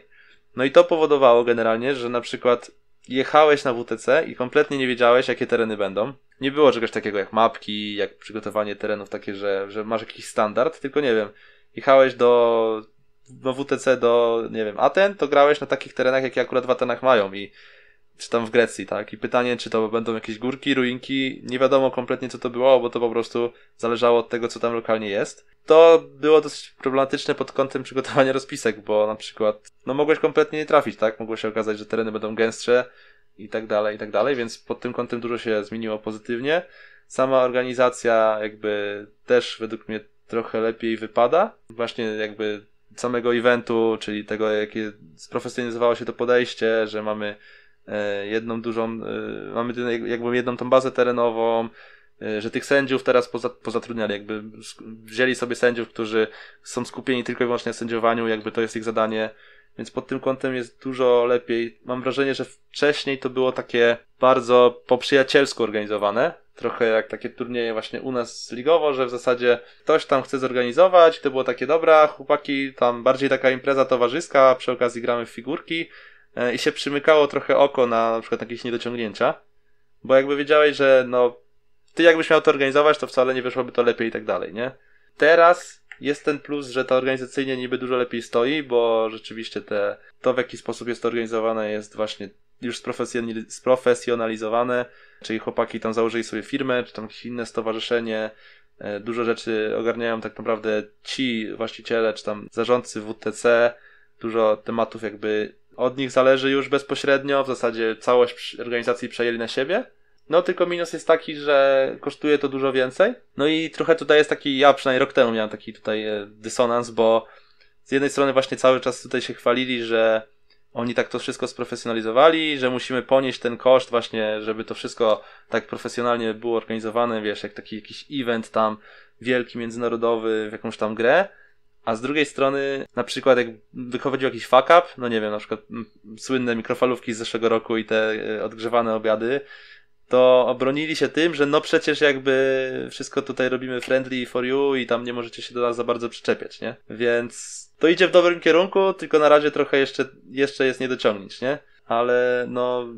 No i to powodowało generalnie, że na przykład jechałeś na WTC i kompletnie nie wiedziałeś, jakie tereny będą. Nie było czegoś takiego jak mapki, jak przygotowanie terenów takie, że, że masz jakiś standard, tylko nie wiem, jechałeś do, do WTC do, nie wiem, Aten, to grałeś na takich terenach, jakie akurat w Atenach mają i czy tam w Grecji, tak? I pytanie, czy to będą jakieś górki, ruinki, nie wiadomo kompletnie co to było, bo to po prostu zależało od tego, co tam lokalnie jest. To było dosyć problematyczne pod kątem przygotowania rozpisek, bo na przykład, no mogłeś kompletnie nie trafić, tak? Mogło się okazać, że tereny będą gęstsze i tak dalej, i tak dalej, więc pod tym kątem dużo się zmieniło pozytywnie. Sama organizacja jakby też według mnie trochę lepiej wypada. Właśnie jakby samego eventu, czyli tego, jakie sprofesjonalizowało się to podejście, że mamy E, jedną dużą, e, mamy jakby jedną tą bazę terenową, e, że tych sędziów teraz pozatrudniali, jakby wzięli sobie sędziów, którzy są skupieni tylko i wyłącznie na sędziowaniu, jakby to jest ich zadanie, więc pod tym kątem jest dużo lepiej. Mam wrażenie, że wcześniej to było takie bardzo po przyjacielsku organizowane, trochę jak takie turnieje właśnie u nas ligowo, że w zasadzie ktoś tam chce zorganizować, to było takie dobra, chłopaki, tam bardziej taka impreza towarzyska, przy okazji gramy w figurki, E, i się przymykało trochę oko na, na przykład jakieś niedociągnięcia, bo jakby wiedziałeś, że no, ty jakbyś miał to organizować, to wcale nie wyszłoby to lepiej i tak dalej, nie? Teraz jest ten plus, że to organizacyjnie niby dużo lepiej stoi, bo rzeczywiście te, to w jaki sposób jest to organizowane jest właśnie już sprofesjonalizowane, czyli chłopaki tam założyli sobie firmę, czy tam jakieś inne stowarzyszenie, e, dużo rzeczy ogarniają tak naprawdę ci właściciele, czy tam zarządcy WTC, dużo tematów jakby od nich zależy już bezpośrednio, w zasadzie całość organizacji przejęli na siebie. No tylko minus jest taki, że kosztuje to dużo więcej. No i trochę tutaj jest taki, ja przynajmniej rok temu miałem taki tutaj e, dysonans, bo z jednej strony właśnie cały czas tutaj się chwalili, że oni tak to wszystko sprofesjonalizowali, że musimy ponieść ten koszt właśnie, żeby to wszystko tak profesjonalnie było organizowane, wiesz, jak taki jakiś event tam wielki, międzynarodowy w jakąś tam grę. A z drugiej strony, na przykład jak wychodził jakiś fuck up, no nie wiem, na przykład słynne mikrofalówki z zeszłego roku i te e, odgrzewane obiady, to obronili się tym, że no przecież jakby wszystko tutaj robimy friendly for you i tam nie możecie się do nas za bardzo przyczepiać, nie? Więc to idzie w dobrym kierunku, tylko na razie trochę jeszcze, jeszcze jest niedociągnięć, nie? Ale no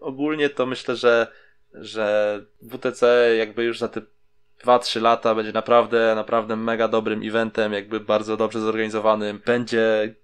ogólnie to myślę, że, że WTC jakby już za te 2-3 lata będzie naprawdę, naprawdę mega dobrym eventem, jakby bardzo dobrze zorganizowanym. Będzie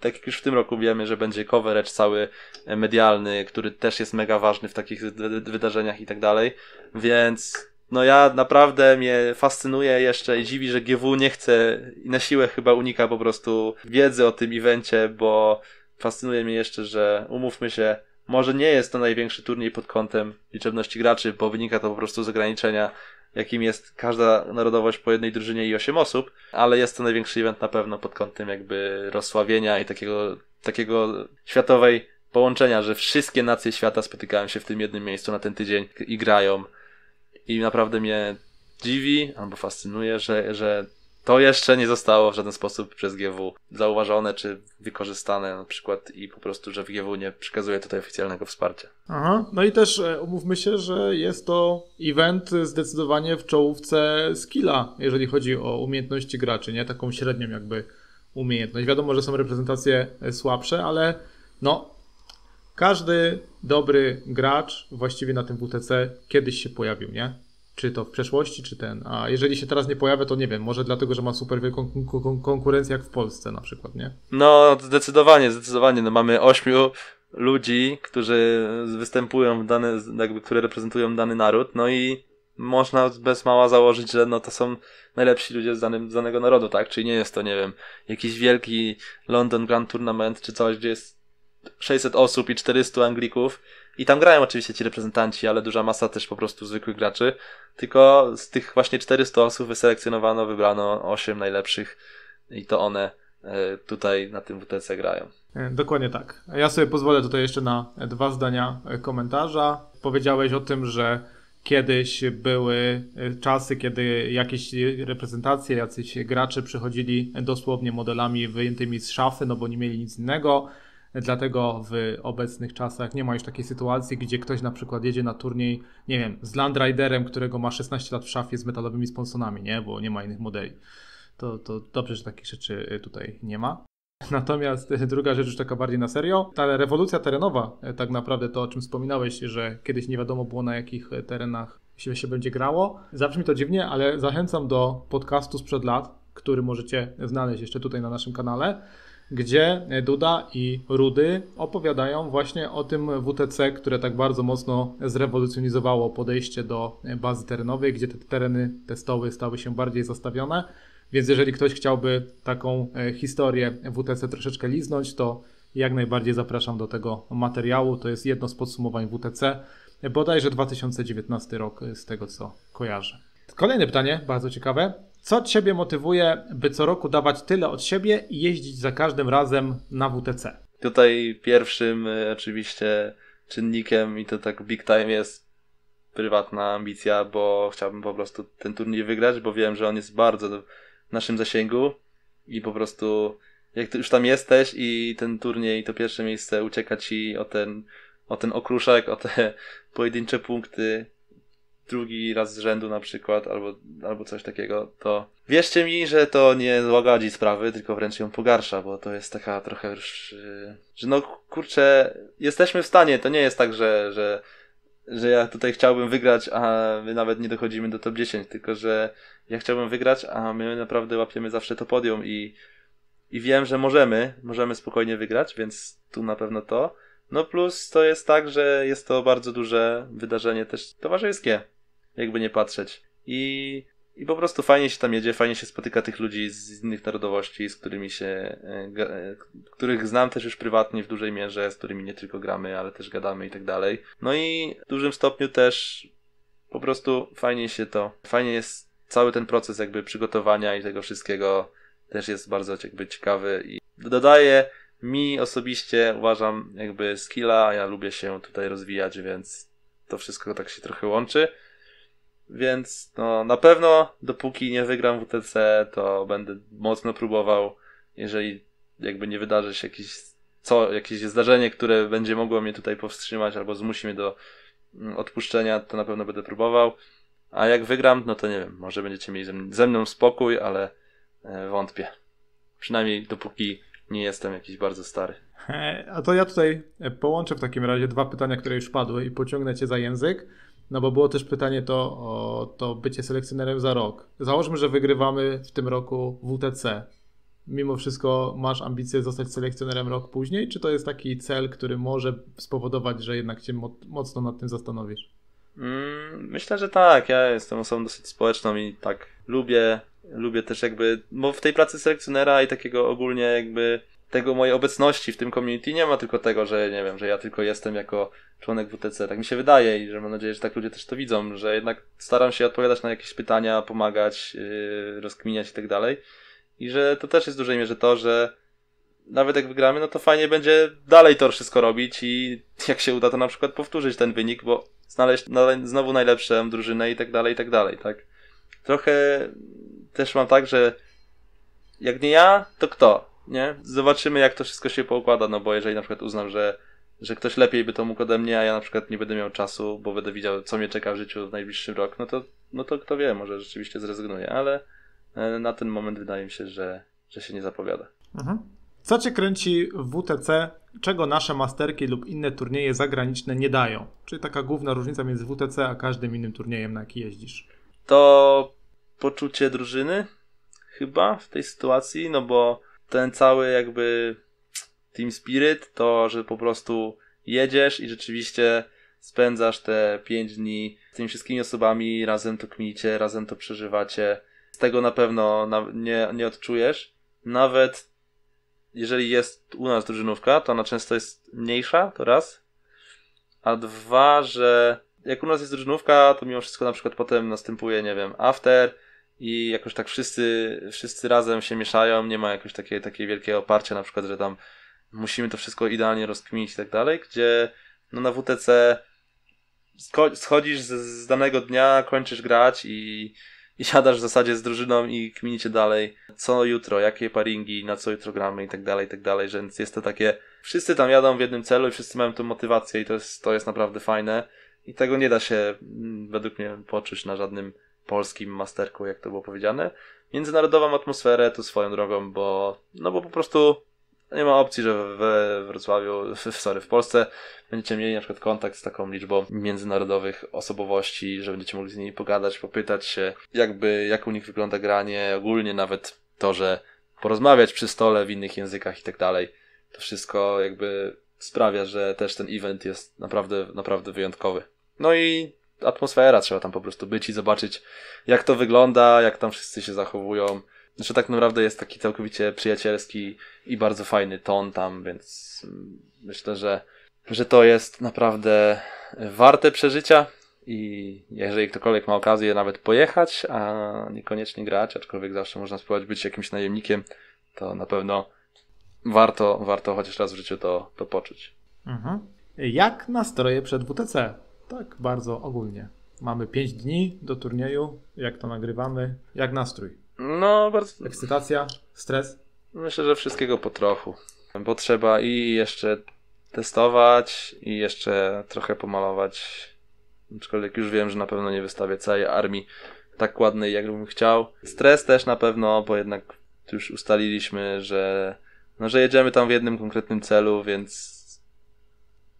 tak jak już w tym roku wiemy, że będzie coverage cały medialny, który też jest mega ważny w takich wydarzeniach i tak dalej. Więc no ja naprawdę mnie fascynuje jeszcze i dziwi, że GW nie chce i na siłę chyba unika po prostu wiedzy o tym evencie, bo fascynuje mnie jeszcze, że umówmy się, może nie jest to największy turniej pod kątem liczebności graczy, bo wynika to po prostu z ograniczenia jakim jest każda narodowość po jednej drużynie i 8 osób, ale jest to największy event na pewno pod kątem jakby rozsławienia i takiego, takiego światowej połączenia, że wszystkie nacje świata spotykają się w tym jednym miejscu na ten tydzień i grają. I naprawdę mnie dziwi albo fascynuje, że, że to jeszcze nie zostało w żaden sposób przez GW zauważone czy wykorzystane, na przykład, i po prostu, że w GW nie przekazuje tutaj oficjalnego wsparcia. Aha, no i też e, umówmy się, że jest to event zdecydowanie w czołówce skilla, jeżeli chodzi o umiejętności graczy, nie taką średnią jakby umiejętność. Wiadomo, że są reprezentacje e, słabsze, ale no, każdy dobry gracz właściwie na tym WTC kiedyś się pojawił, nie? czy to w przeszłości, czy ten. A jeżeli się teraz nie pojawia, to nie wiem, może dlatego, że ma super wielką konkurencję jak w Polsce na przykład, nie? No, zdecydowanie, zdecydowanie. No, mamy ośmiu ludzi, którzy występują w dane, jakby, które reprezentują dany naród, no i można bez mała założyć, że no to są najlepsi ludzie z, danym, z danego narodu, tak? Czyli nie jest to, nie wiem, jakiś wielki London Grand Tournament czy coś, gdzie jest 600 osób i 400 Anglików, i tam grają oczywiście ci reprezentanci, ale duża masa też po prostu zwykłych graczy. Tylko z tych właśnie 400 osób wyselekcjonowano, wybrano 8 najlepszych i to one e, tutaj na tym WTC grają. E, dokładnie tak. Ja sobie pozwolę tutaj jeszcze na dwa zdania e, komentarza. Powiedziałeś o tym, że kiedyś były czasy, kiedy jakieś reprezentacje, jacyś gracze przychodzili dosłownie modelami wyjętymi z szafy, no bo nie mieli nic innego. Dlatego w obecnych czasach nie ma już takiej sytuacji, gdzie ktoś na przykład jedzie na turniej, nie wiem, z Landriderem, którego ma 16 lat w szafie z metalowymi sponsonami, nie? Bo nie ma innych modeli. To, to dobrze, że takich rzeczy y, tutaj nie ma. Natomiast y, druga rzecz, już taka bardziej na serio, ta rewolucja terenowa, y, tak naprawdę to, o czym wspominałeś, że kiedyś nie wiadomo było na jakich terenach się będzie grało. Zabrzmi to dziwnie, ale zachęcam do podcastu sprzed lat, który możecie znaleźć jeszcze tutaj na naszym kanale gdzie Duda i Rudy opowiadają właśnie o tym WTC, które tak bardzo mocno zrewolucjonizowało podejście do bazy terenowej, gdzie te tereny testowe stały się bardziej zastawione. Więc jeżeli ktoś chciałby taką e, historię WTC troszeczkę liznąć, to jak najbardziej zapraszam do tego materiału. To jest jedno z podsumowań WTC, bodajże 2019 rok, e, z tego co kojarzę. Kolejne pytanie, bardzo ciekawe. Co Ciebie motywuje, by co roku dawać tyle od siebie i jeździć za każdym razem na WTC? Tutaj pierwszym e, oczywiście czynnikiem i to tak big time jest prywatna ambicja, bo chciałbym po prostu ten turniej wygrać, bo wiem, że on jest bardzo w naszym zasięgu i po prostu jak już tam jesteś i ten turniej, to pierwsze miejsce ucieka ci o ten, o ten okruszek, o te pojedyncze punkty, drugi raz z rzędu na przykład, albo, albo coś takiego, to wierzcie mi, że to nie złagodzi sprawy, tylko wręcz ją pogarsza, bo to jest taka trochę już, y, że no kurczę, jesteśmy w stanie, to nie jest tak, że, że, że ja tutaj chciałbym wygrać, a my nawet nie dochodzimy do top 10, tylko że ja chciałbym wygrać, a my naprawdę łapiemy zawsze to podium i, i wiem, że możemy, możemy spokojnie wygrać, więc tu na pewno to. No plus to jest tak, że jest to bardzo duże wydarzenie też towarzyskie jakby nie patrzeć. I, I po prostu fajnie się tam jedzie, fajnie się spotyka tych ludzi z innych narodowości, z którymi się, e, e, których znam też już prywatnie w dużej mierze, z którymi nie tylko gramy, ale też gadamy i tak dalej. No i w dużym stopniu też po prostu fajnie się to, fajnie jest cały ten proces jakby przygotowania i tego wszystkiego też jest bardzo jakby ciekawy i dodaje mi osobiście uważam jakby skilla, ja lubię się tutaj rozwijać, więc to wszystko tak się trochę łączy. Więc no, na pewno dopóki nie wygram WTC, to będę mocno próbował, jeżeli jakby nie wydarzy się jakieś, co, jakieś zdarzenie, które będzie mogło mnie tutaj powstrzymać albo zmusi mnie do mm, odpuszczenia, to na pewno będę próbował. A jak wygram, no to nie wiem, może będziecie mieli ze mną spokój, ale e, wątpię. Przynajmniej dopóki nie jestem jakiś bardzo stary. E, a to ja tutaj e, połączę w takim razie dwa pytania, które już padły i pociągnę cię za język. No bo było też pytanie to o to bycie selekcjonerem za rok. Załóżmy, że wygrywamy w tym roku WTC. Mimo wszystko masz ambicje zostać selekcjonerem rok później, czy to jest taki cel, który może spowodować, że jednak się mocno nad tym zastanowisz? Mm, myślę, że tak. Ja jestem osobą dosyć społeczną i tak lubię, lubię też jakby, bo w tej pracy selekcjonera i takiego ogólnie jakby tego mojej obecności w tym community nie ma tylko tego, że nie wiem, że ja tylko jestem jako członek WTC. Tak mi się wydaje i że mam nadzieję, że tak ludzie też to widzą, że jednak staram się odpowiadać na jakieś pytania, pomagać, yy, rozkminiać i tak dalej. I że to też jest w dużej mierze to, że nawet jak wygramy, no to fajnie będzie dalej to wszystko robić i jak się uda, to na przykład powtórzyć ten wynik, bo znaleźć znowu najlepszą drużynę i tak dalej, i tak dalej, tak? Trochę też mam tak, że jak nie ja, to kto? nie? Zobaczymy, jak to wszystko się poukłada, no bo jeżeli na przykład uznam, że, że ktoś lepiej by to mógł ode mnie, a ja na przykład nie będę miał czasu, bo będę widział, co mnie czeka w życiu w najbliższy rok, no to, no to kto wie, może rzeczywiście zrezygnuję, ale e, na ten moment wydaje mi się, że, że się nie zapowiada. Mhm. Co cię kręci w WTC, czego nasze masterki lub inne turnieje zagraniczne nie dają? Czyli taka główna różnica między WTC a każdym innym turniejem, na jaki jeździsz? To poczucie drużyny chyba w tej sytuacji, no bo ten cały jakby team spirit, to że po prostu jedziesz i rzeczywiście spędzasz te 5 dni z tymi wszystkimi osobami, razem to kminicie, razem to przeżywacie. Z tego na pewno nie, nie odczujesz. Nawet jeżeli jest u nas drużynówka, to ona często jest mniejsza, to raz. A dwa, że jak u nas jest drużynówka, to mimo wszystko na przykład potem następuje, nie wiem, after, i jakoś tak wszyscy, wszyscy razem się mieszają, nie ma jakoś takiej, takiej wielkiej oparcia, na przykład, że tam musimy to wszystko idealnie rozkminić i tak dalej, gdzie no na WTC schodzisz z, z danego dnia, kończysz grać i, i siadasz w zasadzie z drużyną i kminicie dalej, co jutro, jakie paringi, na co jutro gramy i tak dalej, i tak dalej, że jest to takie, wszyscy tam jadą w jednym celu i wszyscy mają tą motywację i to jest, to jest naprawdę fajne i tego nie da się mm, według mnie poczuć na żadnym polskim masterku, jak to było powiedziane, międzynarodową atmosferę tu swoją drogą, bo no bo po prostu nie ma opcji, że we Wrocławiu, sorry, w Polsce będziecie mieli na przykład kontakt z taką liczbą międzynarodowych osobowości, że będziecie mogli z nimi pogadać, popytać się, jakby, jak u nich wygląda granie, ogólnie nawet to, że porozmawiać przy stole w innych językach i tak dalej. To wszystko jakby sprawia, że też ten event jest naprawdę, naprawdę wyjątkowy. No i atmosfera, trzeba tam po prostu być i zobaczyć, jak to wygląda, jak tam wszyscy się zachowują. Znaczy tak naprawdę jest taki całkowicie przyjacielski i bardzo fajny ton tam, więc myślę, że, że to jest naprawdę warte przeżycia i jeżeli ktokolwiek ma okazję nawet pojechać, a niekoniecznie grać, aczkolwiek zawsze można spróbować być jakimś najemnikiem, to na pewno warto, warto chociaż raz w życiu to, to poczuć. Mhm. Jak nastroje przed WTC? tak bardzo ogólnie. Mamy 5 dni do turnieju. Jak to nagrywamy? Jak nastrój? No, bardzo. Ekscytacja, stres? Myślę, że wszystkiego po trochu. Bo trzeba i jeszcze testować, i jeszcze trochę pomalować. Aczkolwiek już wiem, że na pewno nie wystawię całej armii tak ładnej, jakbym chciał. Stres też na pewno, bo jednak już ustaliliśmy, że, no, że jedziemy tam w jednym konkretnym celu, więc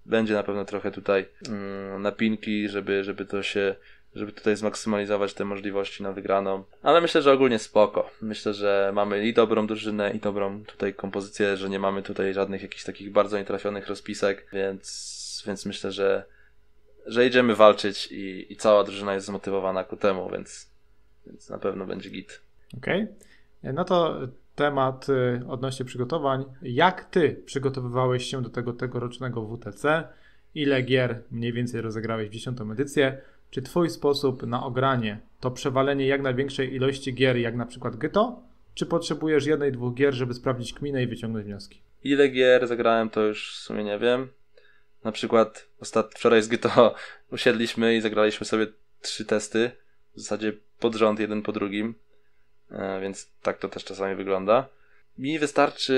będzie na pewno trochę tutaj mm, napinki, żeby, żeby to się żeby tutaj zmaksymalizować te możliwości na wygraną. Ale myślę, że ogólnie spoko. Myślę, że mamy i dobrą drużynę, i dobrą tutaj kompozycję, że nie mamy tutaj żadnych jakichś takich bardzo nietrafionych rozpisek, więc, więc myślę, że, że idziemy walczyć i, i cała drużyna jest zmotywowana ku temu, więc, więc na pewno będzie git. Okej. Okay. No to temat y, odnośnie przygotowań. Jak ty przygotowywałeś się do tego tegorocznego WTC? Ile gier mniej więcej rozegrałeś w 10 edycję? Czy twój sposób na ogranie to przewalenie jak największej ilości gier, jak na przykład Gyto? Czy potrzebujesz jednej, dwóch gier, żeby sprawdzić kminę i wyciągnąć wnioski? Ile gier zagrałem, to już w sumie nie wiem. Na przykład ostat... wczoraj z Gyto usiedliśmy i zagraliśmy sobie trzy testy. W zasadzie pod rząd, jeden po drugim E, więc tak to też czasami wygląda. Mi wystarczy,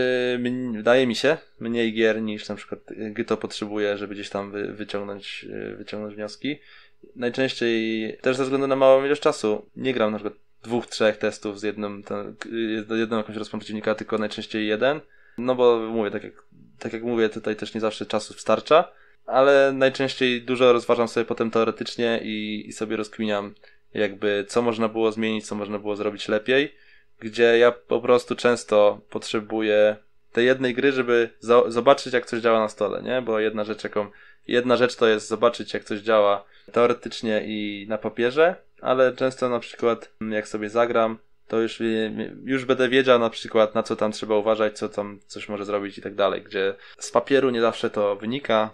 wydaje mi się, mniej gier niż na przykład y, Gyto potrzebuje, żeby gdzieś tam wyciągnąć, y, wyciągnąć wnioski. Najczęściej, też ze względu na małą ilość czasu, nie gram na przykład dwóch, trzech testów z jednym, ten, jedną jakąś rozpą przeciwnika, tylko najczęściej jeden. No bo mówię, tak jak, tak jak mówię, tutaj też nie zawsze czasu wystarcza, ale najczęściej dużo rozważam sobie potem teoretycznie i, i sobie rozkminiam, jakby co można było zmienić, co można było zrobić lepiej, gdzie ja po prostu często potrzebuję tej jednej gry, żeby zobaczyć, jak coś działa na stole, nie? Bo jedna rzecz, jaką, jedna rzecz to jest zobaczyć, jak coś działa teoretycznie i na papierze, ale często na przykład, jak sobie zagram, to już, już będę wiedział na przykład, na co tam trzeba uważać, co tam coś może zrobić i tak dalej, gdzie z papieru nie zawsze to wynika,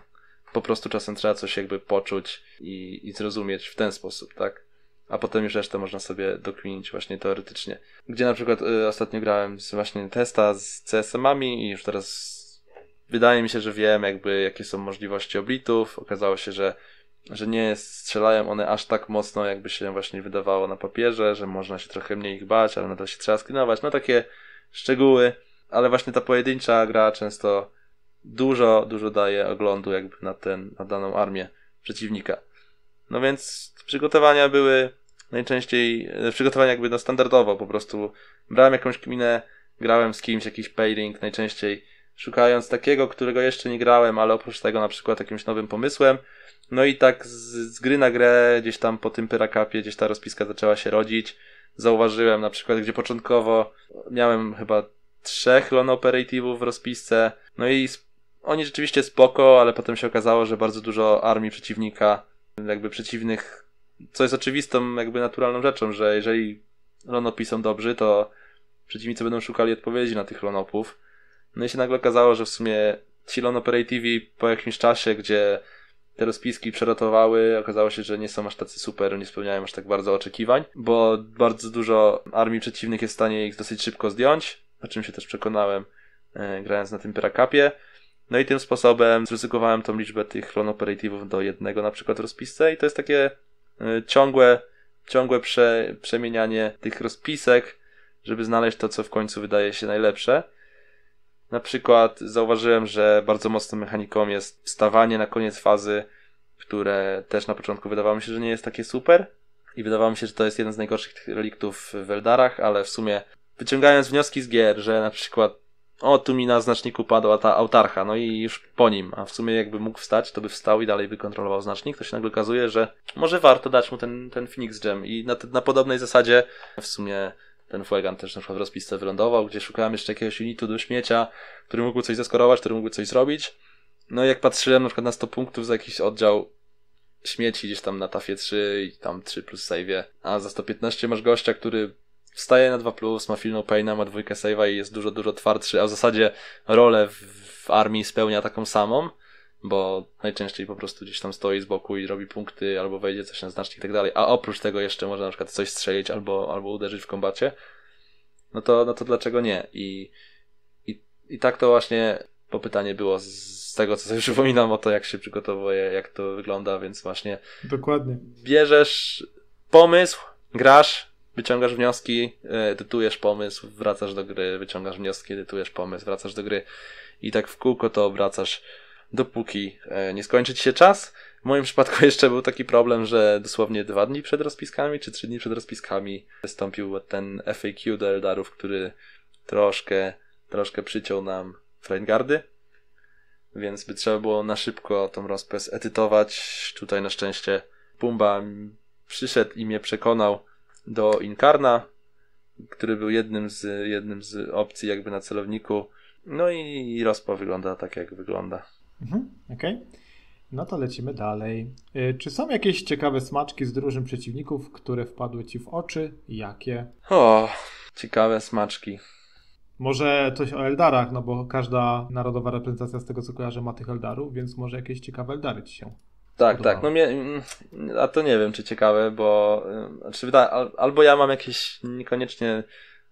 po prostu czasem trzeba coś jakby poczuć i, i zrozumieć w ten sposób, tak? a potem już resztę można sobie dokminić właśnie teoretycznie. Gdzie na przykład y, ostatnio grałem z właśnie testa z CSM-ami i już teraz wydaje mi się, że wiem jakby jakie są możliwości oblitów. Okazało się, że, że nie strzelają one aż tak mocno jakby się właśnie wydawało na papierze, że można się trochę mniej ich bać, ale nadal się trzeba sklinować. No takie szczegóły, ale właśnie ta pojedyncza gra często dużo, dużo daje oglądu jakby na, ten, na daną armię przeciwnika. No więc przygotowania były najczęściej, e, przygotowania jakby no standardowo po prostu. Brałem jakąś kminę, grałem z kimś jakiś pairing najczęściej, szukając takiego, którego jeszcze nie grałem, ale oprócz tego na przykład jakimś nowym pomysłem. No i tak z, z gry na grę, gdzieś tam po tym pyrakapie, gdzieś ta rozpiska zaczęła się rodzić. Zauważyłem na przykład, gdzie początkowo miałem chyba trzech lone operatywów w rozpisce, no i oni rzeczywiście spoko, ale potem się okazało, że bardzo dużo armii przeciwnika jakby przeciwnych, co jest oczywistą, jakby naturalną rzeczą, że jeżeli lonopi są dobrzy, to przeciwnicy będą szukali odpowiedzi na tych lonopów. No i się nagle okazało, że w sumie ci lonoperatywi po jakimś czasie, gdzie te rozpiski przerotowały, okazało się, że nie są aż tacy super, nie spełniają aż tak bardzo oczekiwań, bo bardzo dużo armii przeciwnych jest w stanie ich dosyć szybko zdjąć, o czym się też przekonałem e, grając na tym perakapie. No i tym sposobem zrezygnowałem tą liczbę tych clone do jednego na przykład rozpisce i to jest takie y, ciągłe, ciągłe prze, przemienianie tych rozpisek, żeby znaleźć to, co w końcu wydaje się najlepsze. Na przykład zauważyłem, że bardzo mocną mechaniką jest wstawanie na koniec fazy, które też na początku wydawało mi się, że nie jest takie super. I wydawało mi się, że to jest jeden z najgorszych reliktów w Eldarach, ale w sumie wyciągając wnioski z gier, że na przykład o, tu mi na znaczniku padła ta autarcha, no i już po nim, a w sumie jakby mógł wstać, to by wstał i dalej by kontrolował znacznik, to się nagle okazuje, że może warto dać mu ten, ten Phoenix Gem i na, na podobnej zasadzie w sumie ten Fuegan też na przykład w rozpisce wylądował, gdzie szukałem jeszcze jakiegoś unitu do śmiecia, który mógł coś zaskorować, który mógł coś zrobić. No i jak patrzyłem na przykład na 100 punktów za jakiś oddział śmieci gdzieś tam na tafie 3 i tam 3 plus save, a za 115 masz gościa, który wstaje na 2+, plus, ma filną paina, ma dwójkę save'a i jest dużo, dużo twardszy, a w zasadzie rolę w, w, armii spełnia taką samą, bo najczęściej po prostu gdzieś tam stoi z boku i robi punkty, albo wejdzie coś na znacznik i tak dalej, a oprócz tego jeszcze można na przykład coś strzelić albo, albo uderzyć w kombacie, no to, no to dlaczego nie? I, i, i tak to właśnie popytanie było z tego, co sobie przypominam o to, jak się przygotowuje, jak to wygląda, więc właśnie. Dokładnie. Bierzesz pomysł, grasz, wyciągasz wnioski, e, edytujesz pomysł, wracasz do gry, wyciągasz wnioski, edytujesz pomysł, wracasz do gry i tak w kółko to obracasz, dopóki e, nie skończy ci się czas. W moim przypadku jeszcze był taki problem, że dosłownie dwa dni przed rozpiskami, czy trzy dni przed rozpiskami wystąpił ten FAQ do Eldarów, który troszkę, troszkę przyciął nam Freingardy więc by trzeba było na szybko tą rozpę edytować. Tutaj na szczęście Pumba przyszedł i mnie przekonał, do Inkarna, który był jednym z, jednym z opcji jakby na celowniku. No i, i wygląda tak, jak wygląda. Mhm, Okej. Okay. No to lecimy dalej. Y, czy są jakieś ciekawe smaczki z drużyn przeciwników, które wpadły ci w oczy? Jakie? O, ciekawe smaczki. Może coś o Eldarach, no bo każda narodowa reprezentacja z tego co kojarzę ma tych Eldarów, więc może jakieś ciekawe Eldary ci się tak, tak. No mnie, mm, a to nie wiem, czy ciekawe, bo znaczy, albo ja mam jakieś niekoniecznie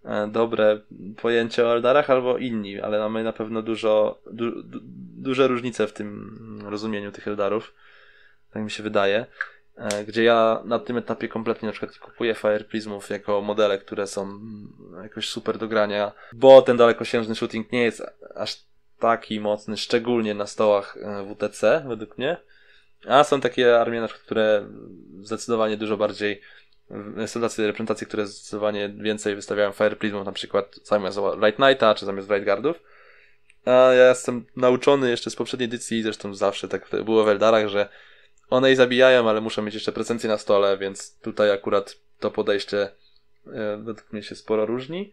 e, dobre pojęcie o Eldarach, albo inni, ale mamy na pewno dużo, du, duże różnice w tym rozumieniu tych Eldarów. Tak mi się wydaje. E, gdzie ja na tym etapie kompletnie na przykład kupuję Fire Prismów jako modele, które są mm, jakoś super do grania, bo ten dalekosiężny shooting nie jest aż taki mocny, szczególnie na stołach e, WTC, według mnie. A są takie armie, na przykład, które zdecydowanie dużo bardziej mm, są tacy reprezentacje, które zdecydowanie więcej wystawiają Fire Prismów, na przykład zamiast Light Knighta, czy zamiast Right Guardów. A ja jestem nauczony jeszcze z poprzedniej edycji, zresztą zawsze tak było w Eldarach, że one i zabijają, ale muszą mieć jeszcze prezencję na stole, więc tutaj akurat to podejście e, według mnie się sporo różni.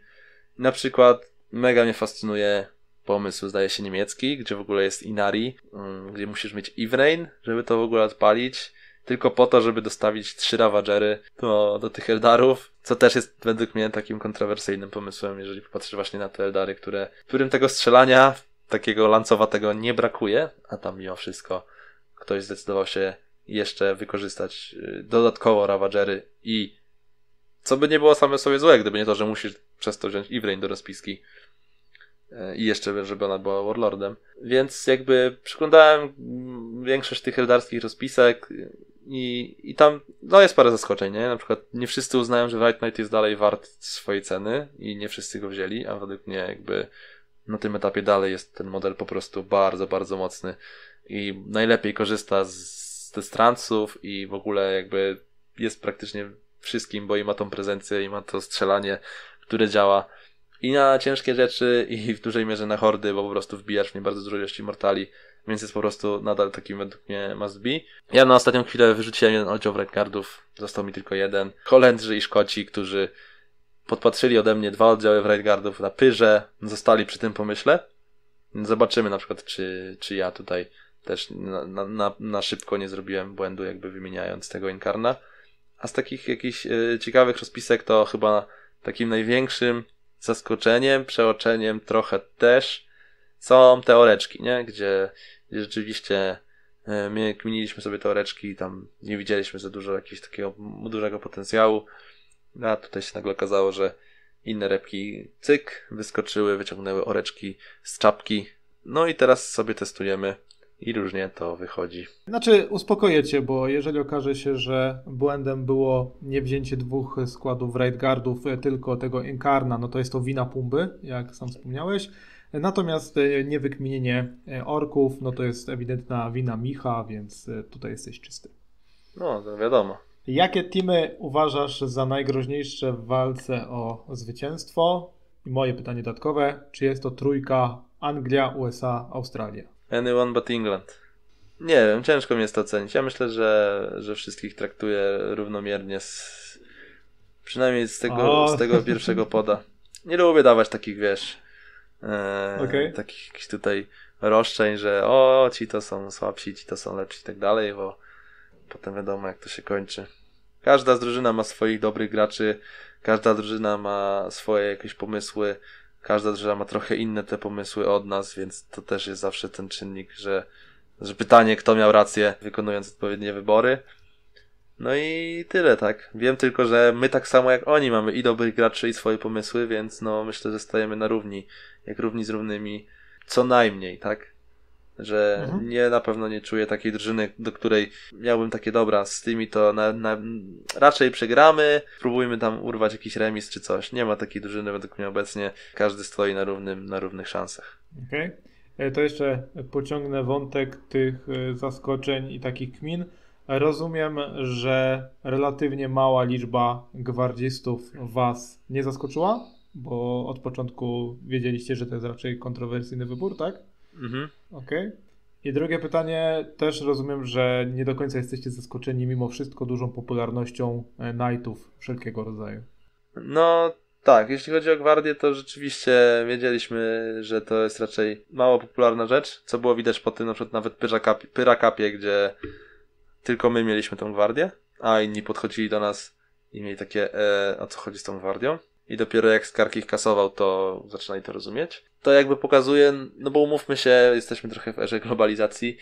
Na przykład mega mnie fascynuje pomysł, zdaje się, niemiecki, gdzie w ogóle jest Inari, mm, gdzie musisz mieć Ivrain, żeby to w ogóle odpalić, tylko po to, żeby dostawić trzy Ravagery do, do tych Eldarów, co też jest według mnie takim kontrowersyjnym pomysłem, jeżeli popatrzysz właśnie na te Eldary, które, którym tego strzelania takiego lancowatego nie brakuje, a tam mimo wszystko ktoś zdecydował się jeszcze wykorzystać y, dodatkowo Ravagery i co by nie było same sobie złe, gdyby nie to, że musisz przez to wziąć Ivrain do rozpiski. E, i jeszcze, żeby ona była Warlordem. Więc jakby przyglądałem mm, większość tych eldarskich rozpisek i, i tam no jest parę zaskoczeń, nie? Na przykład nie wszyscy uznają, że White Knight jest dalej wart swojej ceny i nie wszyscy go wzięli, a według mnie jakby na tym etapie dalej jest ten model po prostu bardzo, bardzo mocny i najlepiej korzysta z testranców i w ogóle jakby jest praktycznie wszystkim, bo i ma tą prezencję, i ma to strzelanie, które działa i na ciężkie rzeczy i w dużej mierze na hordy, bo po prostu wbijasz w nie bardzo dużo ilości mortali, więc jest po prostu nadal takim według mnie must be. Ja na ostatnią chwilę wyrzuciłem jeden oddział Redguardów, został mi tylko jeden. Holendrzy i Szkoci, którzy podpatrzyli ode mnie dwa oddziały Redguardów na pyrze, zostali przy tym pomyśle. Zobaczymy na przykład, czy, czy ja tutaj też na, na, na szybko nie zrobiłem błędu, jakby wymieniając tego inkarna. A z takich jakichś y, ciekawych rozpisek, to chyba takim największym zaskoczeniem, przeoczeniem trochę też są te oreczki, nie? Gdzie, gdzie rzeczywiście e, my kminiliśmy sobie te oreczki i tam nie widzieliśmy za dużo jakiegoś takiego dużego potencjału. No, a tutaj się nagle okazało, że inne repki cyk, wyskoczyły, wyciągnęły oreczki z czapki. No i teraz sobie testujemy i różnie to wychodzi. Znaczy, uspokoję cię, bo jeżeli okaże się, że błędem było nie wzięcie dwóch składów right guardów, e, tylko tego Inkarna, no to jest to wina Pumby, jak sam tak. wspomniałeś. Natomiast e, niewykminienie e, orków, no to jest ewidentna wina Micha, więc tutaj jesteś czysty. No, to wiadomo. Jakie teamy uważasz za najgroźniejsze w walce o zwycięstwo? I moje pytanie dodatkowe, czy jest to trójka Anglia, USA, Australia? Anyone but England. Nie wiem, ciężko mi jest to ocenić. Ja myślę, że, że wszystkich traktuję równomiernie z, przynajmniej z tego, z tego pierwszego poda. Nie lubię dawać takich, wiesz, e, okay. takich jakichś tutaj roszczeń, że o, ci to są słabsi, ci to są lepsi i tak dalej, bo potem wiadomo jak to się kończy. Każda drużyna ma swoich dobrych graczy, każda drużyna ma swoje jakieś pomysły, każda drużyna ma trochę inne te pomysły od nas, więc to też jest zawsze ten czynnik, że, że pytanie, kto miał rację, wykonując odpowiednie wybory. No i tyle, tak. Wiem tylko, że my tak samo jak oni mamy i dobrych graczy, i swoje pomysły, więc no myślę, że stajemy na równi, jak równi z równymi, co najmniej, tak? że mhm. nie na pewno nie czuję takiej drużyny, do której miałbym takie dobra, z tymi to na, na, raczej przegramy, próbujmy tam urwać jakiś remis czy coś. Nie ma takiej drużyny według mnie obecnie, każdy stoi na równym, na równych szansach. Okej. Okay. E, to jeszcze pociągnę wątek tych e, zaskoczeń i takich kmin. Rozumiem, że relatywnie mała liczba gwardzistów Was nie zaskoczyła, bo od początku wiedzieliście, że to jest raczej kontrowersyjny wybór, tak? Mhm. Okej. Okay. I drugie pytanie, też rozumiem, że nie do końca jesteście zaskoczeni mimo wszystko dużą popularnością e, Knightów wszelkiego rodzaju. No tak, jeśli chodzi o Gwardię, to rzeczywiście wiedzieliśmy, że to jest raczej mało popularna rzecz, co było widać po tym na przykład nawet Pyrakapie, gdzie tylko my mieliśmy tą Gwardię, a inni podchodzili do nas i mieli takie, e, a co chodzi z tą Gwardią? I dopiero jak Skark ich kasował, to zaczynali to rozumieć to jakby pokazuje, no bo umówmy się, jesteśmy trochę w erze globalizacji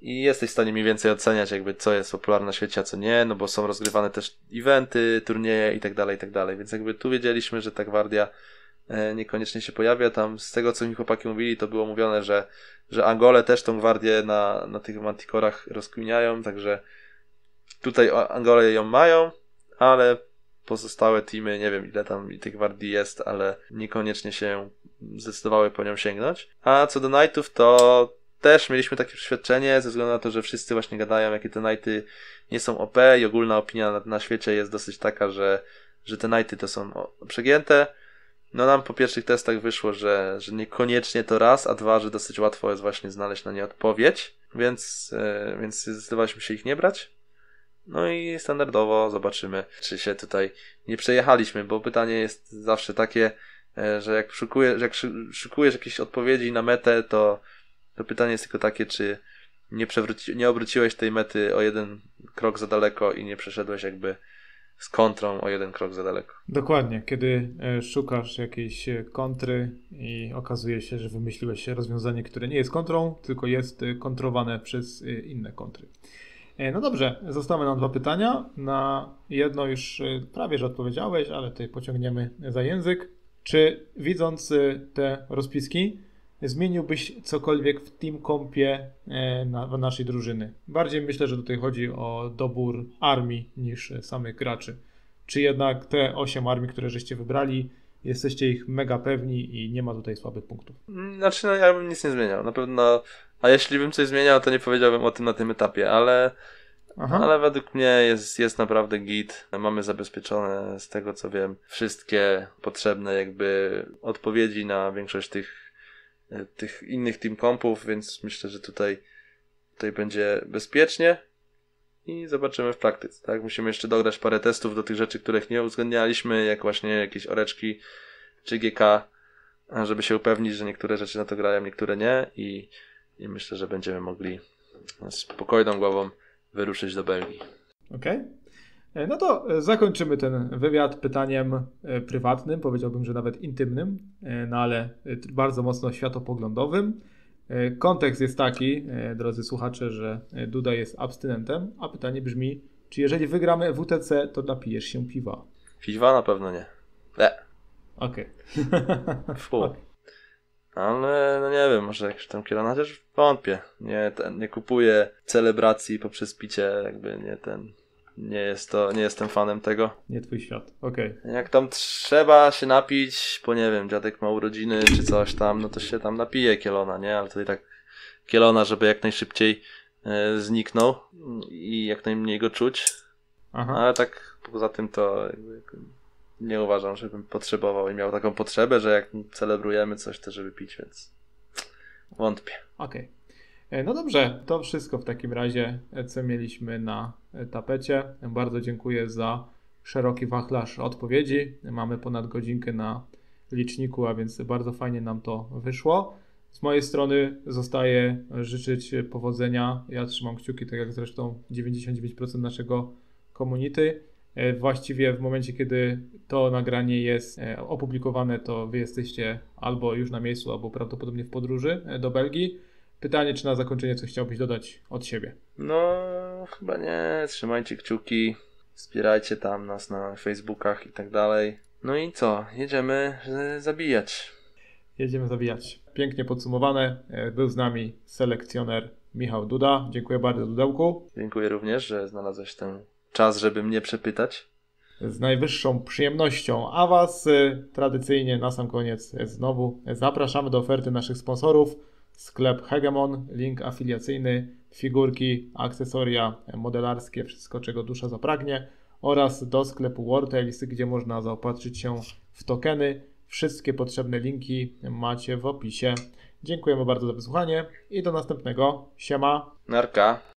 i jesteś w stanie mniej więcej oceniać jakby co jest popularne na świecie, a co nie, no bo są rozgrywane też eventy, turnieje i tak dalej, i tak dalej, więc jakby tu wiedzieliśmy, że ta gwardia e, niekoniecznie się pojawia, tam z tego co mi chłopaki mówili, to było mówione, że, że Angole też tą gwardię na, na tych mantikorach rozkminiają, także tutaj Angole ją mają, ale pozostałe teamy, nie wiem ile tam i tych gwardii jest, ale niekoniecznie się zdecydowały po nią sięgnąć. A co do Knightów, to też mieliśmy takie przeświadczenie, ze względu na to, że wszyscy właśnie gadają, jakie te Knighty nie są OP i ogólna opinia na, na świecie jest dosyć taka, że, że te Knighty to są przegięte. No nam po pierwszych testach wyszło, że, że niekoniecznie to raz, a dwa, że dosyć łatwo jest właśnie znaleźć na nie odpowiedź, więc, yy, więc zdecydowaliśmy się ich nie brać. No i standardowo zobaczymy, czy się tutaj nie przejechaliśmy, bo pytanie jest zawsze takie, e, że jak szukujesz, jak szukujesz jakieś odpowiedzi na metę, to, to pytanie jest tylko takie, czy nie, przewróci, nie obróciłeś tej mety o jeden krok za daleko i nie przeszedłeś jakby z kontrą o jeden krok za daleko. Dokładnie, kiedy e, szukasz jakiejś e, kontry i okazuje się, że wymyśliłeś rozwiązanie, które nie jest kontrą, tylko jest kontrowane przez inne kontry. E, no dobrze, zostały nam dwa pytania. Na jedno już e, prawie że odpowiedziałeś, ale tutaj pociągniemy za język. Czy widząc e, te rozpiski, zmieniłbyś cokolwiek w team kompie na, w naszej drużyny? Bardziej myślę, że tutaj chodzi o dobór armii niż samych graczy. Czy jednak te 8 armii, które żeście wybrali, jesteście ich mega pewni i nie ma tutaj słabych punktów? Znaczy, no, ja bym nic nie zmieniał. Na pewno a jeśli bym coś zmieniał, to nie powiedziałbym o tym na tym etapie, ale, Aha. ale według mnie jest, jest naprawdę git. Mamy zabezpieczone, z tego co wiem, wszystkie potrzebne jakby odpowiedzi na większość tych, e, tych innych team kompów, więc myślę, że tutaj, tutaj będzie bezpiecznie i zobaczymy w praktyce. Tak? Musimy jeszcze dograć parę testów do tych rzeczy, których nie uwzględnialiśmy, jak właśnie jakieś oreczki czy GK, żeby się upewnić, że niektóre rzeczy na to grają, niektóre nie i i myślę, że będziemy mogli spokojną głową wyruszyć do Belgii. Okej. Okay. E, no to e, zakończymy ten wywiad pytaniem e, prywatnym, powiedziałbym, że nawet intymnym, no ale bardzo mocno światopoglądowym. Kontekst jest taki, drodzy słuchacze, że Duda jest abstynentem, a pytanie brzmi, czy jeżeli wygramy WTC, to napijesz się piwa? Piwa na pewno nie. Nie. Okej. Okay. Fu. Ale no nie wiem, może jak tam Kielana też wątpię. Nie, ten, nie kupuję celebracji poprzez picie, jakby nie ten. Nie, jest to, nie jestem fanem tego. Nie twój świat, okej. Okay. Jak tam trzeba się napić, bo nie wiem, dziadek ma urodziny czy coś tam, no to się tam napije kielona, nie? Ale tutaj tak kielona, żeby jak najszybciej e, zniknął i jak najmniej go czuć. Aha. Ale tak poza tym to jakby, nie uważam, żebym potrzebował i miał taką potrzebę, że jak celebrujemy coś, to żeby pić, więc wątpię. Okej. Okay. E, no dobrze, to wszystko w takim razie, e, co mieliśmy na tapecie. Bardzo dziękuję za szeroki wachlarz odpowiedzi. Mamy ponad godzinkę na liczniku, a więc bardzo fajnie nam to wyszło. Z mojej strony zostaje życzyć powodzenia. Ja trzymam kciuki, tak jak zresztą 99% naszego community. E, właściwie w momencie, kiedy to nagranie jest e, opublikowane, to wy jesteście albo już na miejscu, albo prawdopodobnie w podróży e, do Belgii. Pytanie, czy na zakończenie coś chciałbyś dodać od siebie? No, chyba nie. Trzymajcie kciuki, wspierajcie tam nas na Facebookach i tak dalej. No i co? Jedziemy zabijać. Jedziemy zabijać. Pięknie podsumowane. Był z nami selekcjoner Michał Duda. Dziękuję bardzo, Dudełku. Dziękuję również, że znalazłeś tę czas, żeby mnie przepytać? Z najwyższą przyjemnością. A Was y, tradycyjnie na sam koniec znowu zapraszamy do oferty naszych sponsorów. Sklep Hegemon, link afiliacyjny, figurki, akcesoria modelarskie, wszystko czego dusza zapragnie oraz do sklepu Wartails, gdzie można zaopatrzyć się w tokeny. Wszystkie potrzebne linki macie w opisie. Dziękujemy bardzo za wysłuchanie i do następnego. Siema. Narka.